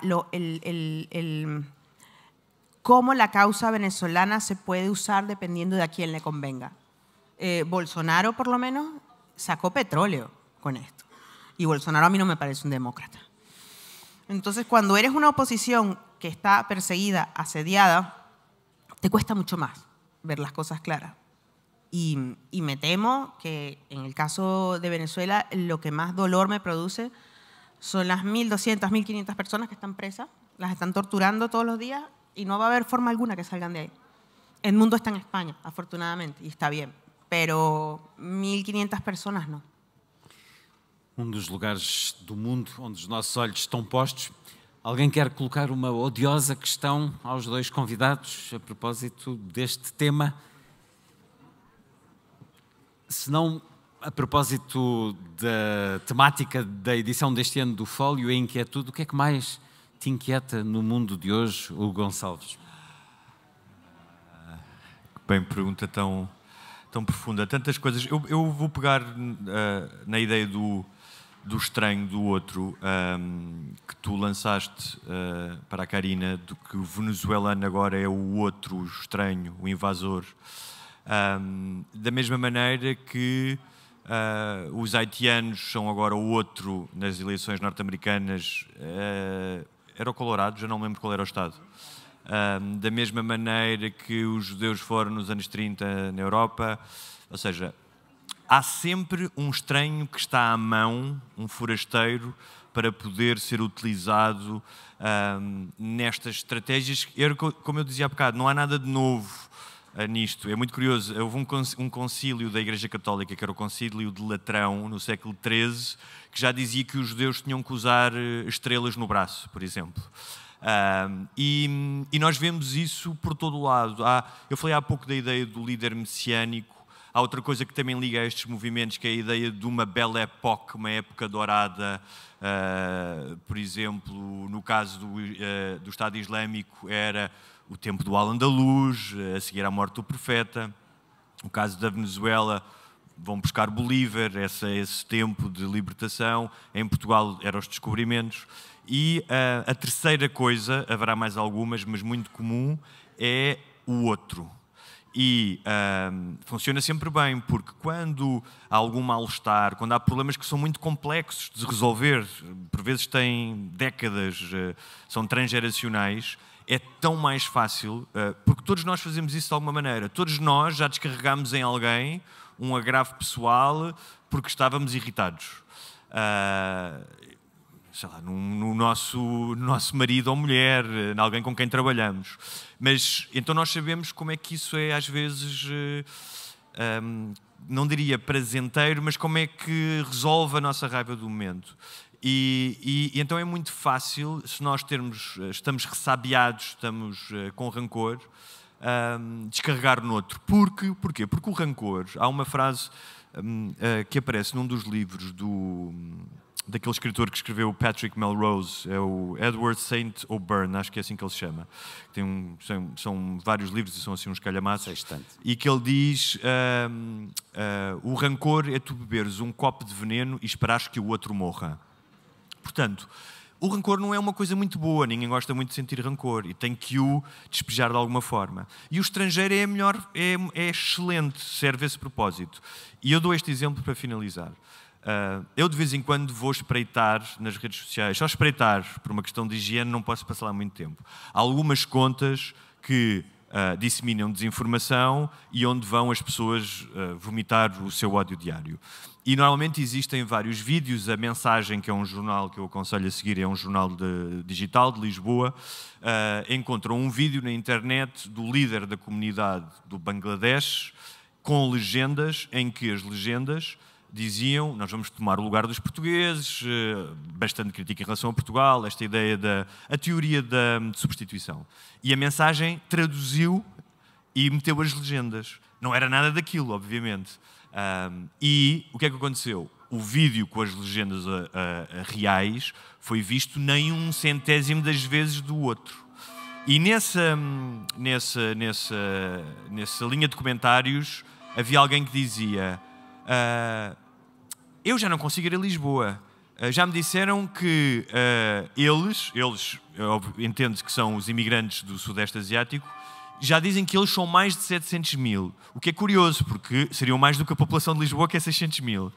cómo la causa venezolana se puede usar dependiendo de a quién le convenga. Eh, Bolsonaro, por lo menos, sacó petróleo con esto. Y Bolsonaro a mí no me parece un demócrata. Entonces, cuando eres una oposición que está perseguida, asediada, te cuesta mucho más ver las cosas claras. Y, me temo que en el caso de Venezuela lo que más dolor me produce son las 1.200, 1.500 personas que están presas, las están torturando todos los días y no va a haber forma alguna que salgan de ahí. El mundo está en España, afortunadamente, y está bien, pero 1.500 personas no. um dos lugares do mundo onde os nossos olhos estão postos. Alguém quer colocar uma odiosa questão aos dois convidados a propósito deste tema? Se não, a propósito da temática da edição deste ano do Fólio, a inquietude, o que é que mais te inquieta no mundo de hoje, Hugo Gonçalves? Ah, bem, pergunta tão, tão profunda. Tantas coisas. Eu, eu vou pegar uh, na ideia do do estranho do outro um, que tu lançaste uh, para a Karina, do que o venezuelano agora é o outro, o estranho, o invasor. Um, da mesma maneira que uh, os haitianos são agora o outro nas eleições norte-americanas, uh, era o Colorado, já não me lembro qual era o estado. Um, da mesma maneira que os judeus foram nos anos 30 na Europa, ou seja, há sempre um estranho que está à mão, um forasteiro, para poder ser utilizado nestas estratégias. Eu, como eu dizia há bocado, não há nada de novo ah, nisto. É muito curioso. Houve um concílio da Igreja Católica, que era o concílio de Latrão, no século XIII, que já dizia que os judeus tinham que usar ah, estrelas no braço, por exemplo. e, e, nós vemos isso por todo o lado. Há, eu falei há pouco da ideia do líder messiânico Há outra coisa que também liga a estes movimentos, que é a ideia de uma bela época, uma época dourada. Uh, por exemplo, no caso do, uh, do Estado Islâmico, era o tempo do Al-Andalus, a seguir à morte do profeta. No caso da Venezuela, vão buscar Bolívar, esse tempo de libertação. Em Portugal eram os descobrimentos. E uh, a terceira coisa, haverá mais algumas, mas muito comum, é o outro. E um, funciona sempre bem, porque quando há algum mal-estar, quando há problemas que são muito complexos de resolver, por vezes têm décadas, eh, são transgeracionais, é tão mais fácil, eh, porque todos nós fazemos isso de alguma maneira. Todos nós já descarregámos em alguém um agravo pessoal porque estávamos irritados. Uh, sei lá, no, no nosso, nosso marido ou mulher, em alguém com quem trabalhamos. Mas então nós sabemos como é que isso é, às vezes, eh, não diria prazenteiro, mas como é que resolve a nossa raiva do momento. E, e, e então é muito fácil, se nós termos, eh, estamos ressabiados, estamos eh, com rancor, descarregar no outro. Porque, porquê? Porque o rancor, há uma frase que aparece num dos livros do daquele escritor que escreveu Patrick Melrose, é o Edward Saint O'Byrne, acho que é assim que ele se chama. Tem um, são, são, vários livros e são assim uns calhamaços. E que ele diz: um, ehm, eh, O rancor é tu beberes um copo de veneno e esperares que o outro morra. Portanto, o rancor não é uma coisa muito boa, ninguém gosta muito de sentir rancor e tem que o despejar de alguma forma. E o estrangeiro é melhor, é, é excelente, serve esse propósito. E eu dou este exemplo para finalizar. Uh, eu de vez em quando vou espreitar nas redes sociais, só espreitar, por uma questão de higiene, não posso passar lá muito tempo. Há algumas contas que uh, disseminam desinformação e onde vão as pessoas uh, vomitar o seu ódio diário. E normalmente existem vários vídeos. A Mensagem, que é um jornal que eu aconselho a seguir, é um jornal de, digital de Lisboa, uh, encontrou um vídeo na internet do líder da comunidade do Bangladesh com legendas, em que as legendas diziam nós vamos tomar o lugar dos portugueses, eh, bastante crítica em relação a Portugal, esta ideia da a teoria da substituição. E a mensagem traduziu e meteu as legendas. Não era nada daquilo, obviamente. Um, e o que é que aconteceu? O vídeo com as legendas a, a, a reais foi visto nem um centésimo das vezes do outro. E nessa, nessa, nessa, nessa linha de comentários havia alguém que dizia. Uh, eu já não consigo ir a Lisboa. Ah, já me disseram que uh, eles, eles, entendo que são os imigrantes do Sudeste Asiático, já dizem que eles são mais de 700 mil. O que é curioso, porque seriam mais do que a população de Lisboa, que é 600 mil.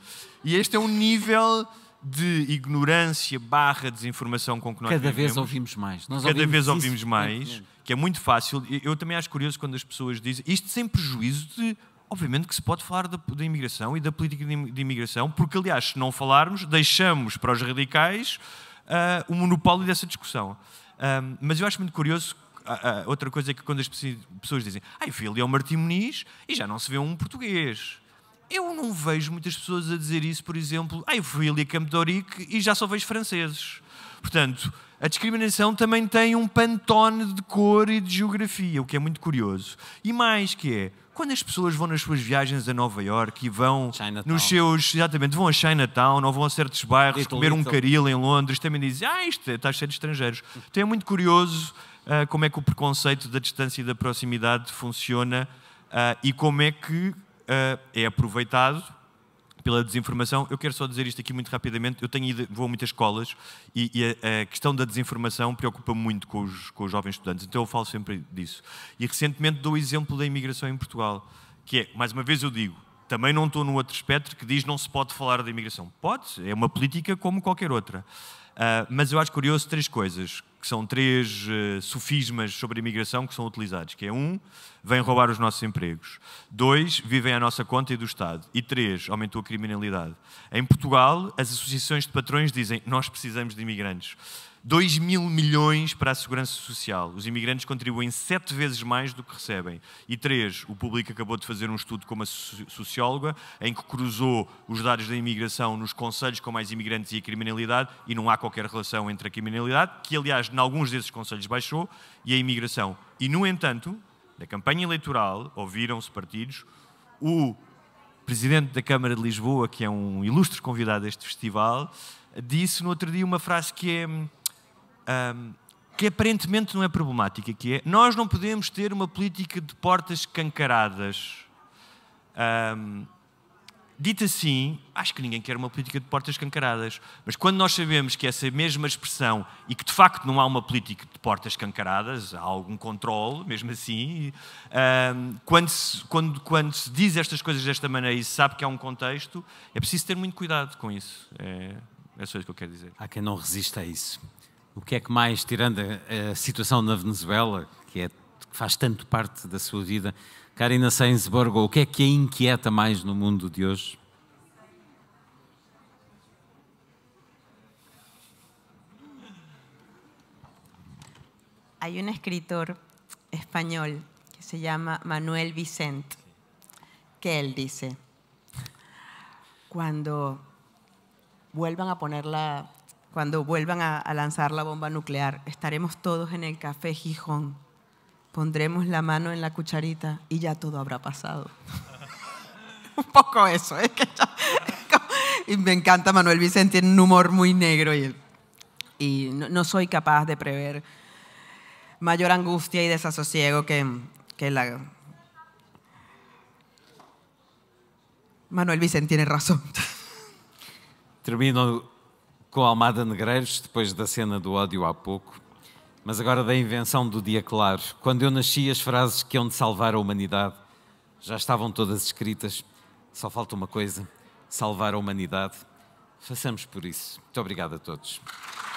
E este é um nível de ignorância barra desinformação com que nós Cada vivemos. vez ouvimos mais. Nós Cada ouvimos vez ouvimos mais, que é muito fácil. Eu também acho curioso quando as pessoas dizem isto sem prejuízo de Obviamente que se pode falar da, da imigração e da política de, imigração, porque, aliás, se não falarmos, deixamos para os radicais uh, o monopólio dessa discussão. mas eu acho muito curioso Uh, uh, outra coisa é que quando as pessoas dizem ai, ah, fui ali ao Martim Muniz e já não se vê um português. Eu não vejo muitas pessoas a dizer isso, por exemplo, ai, fui ali a Campo de Orique e já só vejo franceses. Portanto, a discriminação também tem um pantone de cor e de geografia, o que é muito curioso. E mais que é, quando as pessoas vão nas suas viagens a Nova York e vão Chinatown. nos seus, exatamente, vão a Chinatown ou vão a certos bairros little, comer little. um caril em Londres, também dizem, ah, isto é, está cheio de estrangeiros. Então é muito curioso uh, como é que o preconceito da distância e da proximidade funciona uh, e como é que uh, é aproveitado pela desinformação. Eu quero só dizer isto aqui muito rapidamente. Eu tenho ido, vou a muitas escolas e, e a, a, questão da desinformação preocupa muito com os, com os jovens estudantes, então eu falo sempre disso. E recentemente dou o exemplo da imigração em Portugal, que é, mais uma vez eu digo, também não estou no outro espectro que diz não se pode falar da imigração. Pode, é uma política como qualquer outra. Uh, mas eu acho curioso três coisas que são três uh, sofismas sobre a imigração que são utilizados, que é um, vem roubar os nossos empregos. Dois, vivem à nossa conta e do Estado. E três, aumentou a criminalidade. Em Portugal, as associações de patrões dizem nós precisamos de imigrantes. 2 mil milhões para a segurança social. Os imigrantes contribuem sete vezes mais do que recebem. E três, o público acabou de fazer um estudo com uma socióloga em que cruzou os dados da imigração nos conselhos com mais imigrantes e a criminalidade e não há qualquer relação entre a criminalidade, que aliás, em alguns desses conselhos baixou, e a imigração. E, no entanto, na campanha eleitoral, ouviram-se partidos, o presidente da Câmara de Lisboa, que é um ilustre convidado a este festival, disse no outro dia uma frase que é hum, um, que aparentemente não é problemática, que é nós não podemos ter uma política de portas escancaradas. Um, dito assim, acho que ninguém quer uma política de portas escancaradas, mas quando nós sabemos que essa mesma expressão e que de facto não há uma política de portas escancaradas, há algum controle, mesmo assim, um, quando, se, quando, quando se diz estas coisas desta maneira e se sabe que há um contexto, é preciso ter muito cuidado com isso. É, é só isso que eu quero dizer. Há quem não resista a isso o que é que mais, tirando a, a situação na Venezuela, que, é, que faz tanto parte da sua vida, Karina Sainsborgo, o que é que a inquieta mais no mundo de hoje? Há um escritor español que se chama Manuel Vicent, que ele disse: quando vuelvan a poner la cuando vuelvan a, lanzar la bomba nuclear, estaremos todos en el café Gijón, pondremos la mano en la cucharita y ya todo habrá pasado. un poco eso, y me encanta Manuel Vicente, tiene un humor muy negro y, y no, soy capaz de prever mayor angustia y desasosiego que, que la... Manuel Vicente tiene razón. Termino com Almada Negreiros, depois da cena do ódio há pouco, mas agora da invenção do dia claro. Quando eu nasci, as frases que hão de salvar a humanidade já estavam todas escritas. Só falta uma coisa: salvar a humanidade. Façamos por isso. Muito obrigado a todos.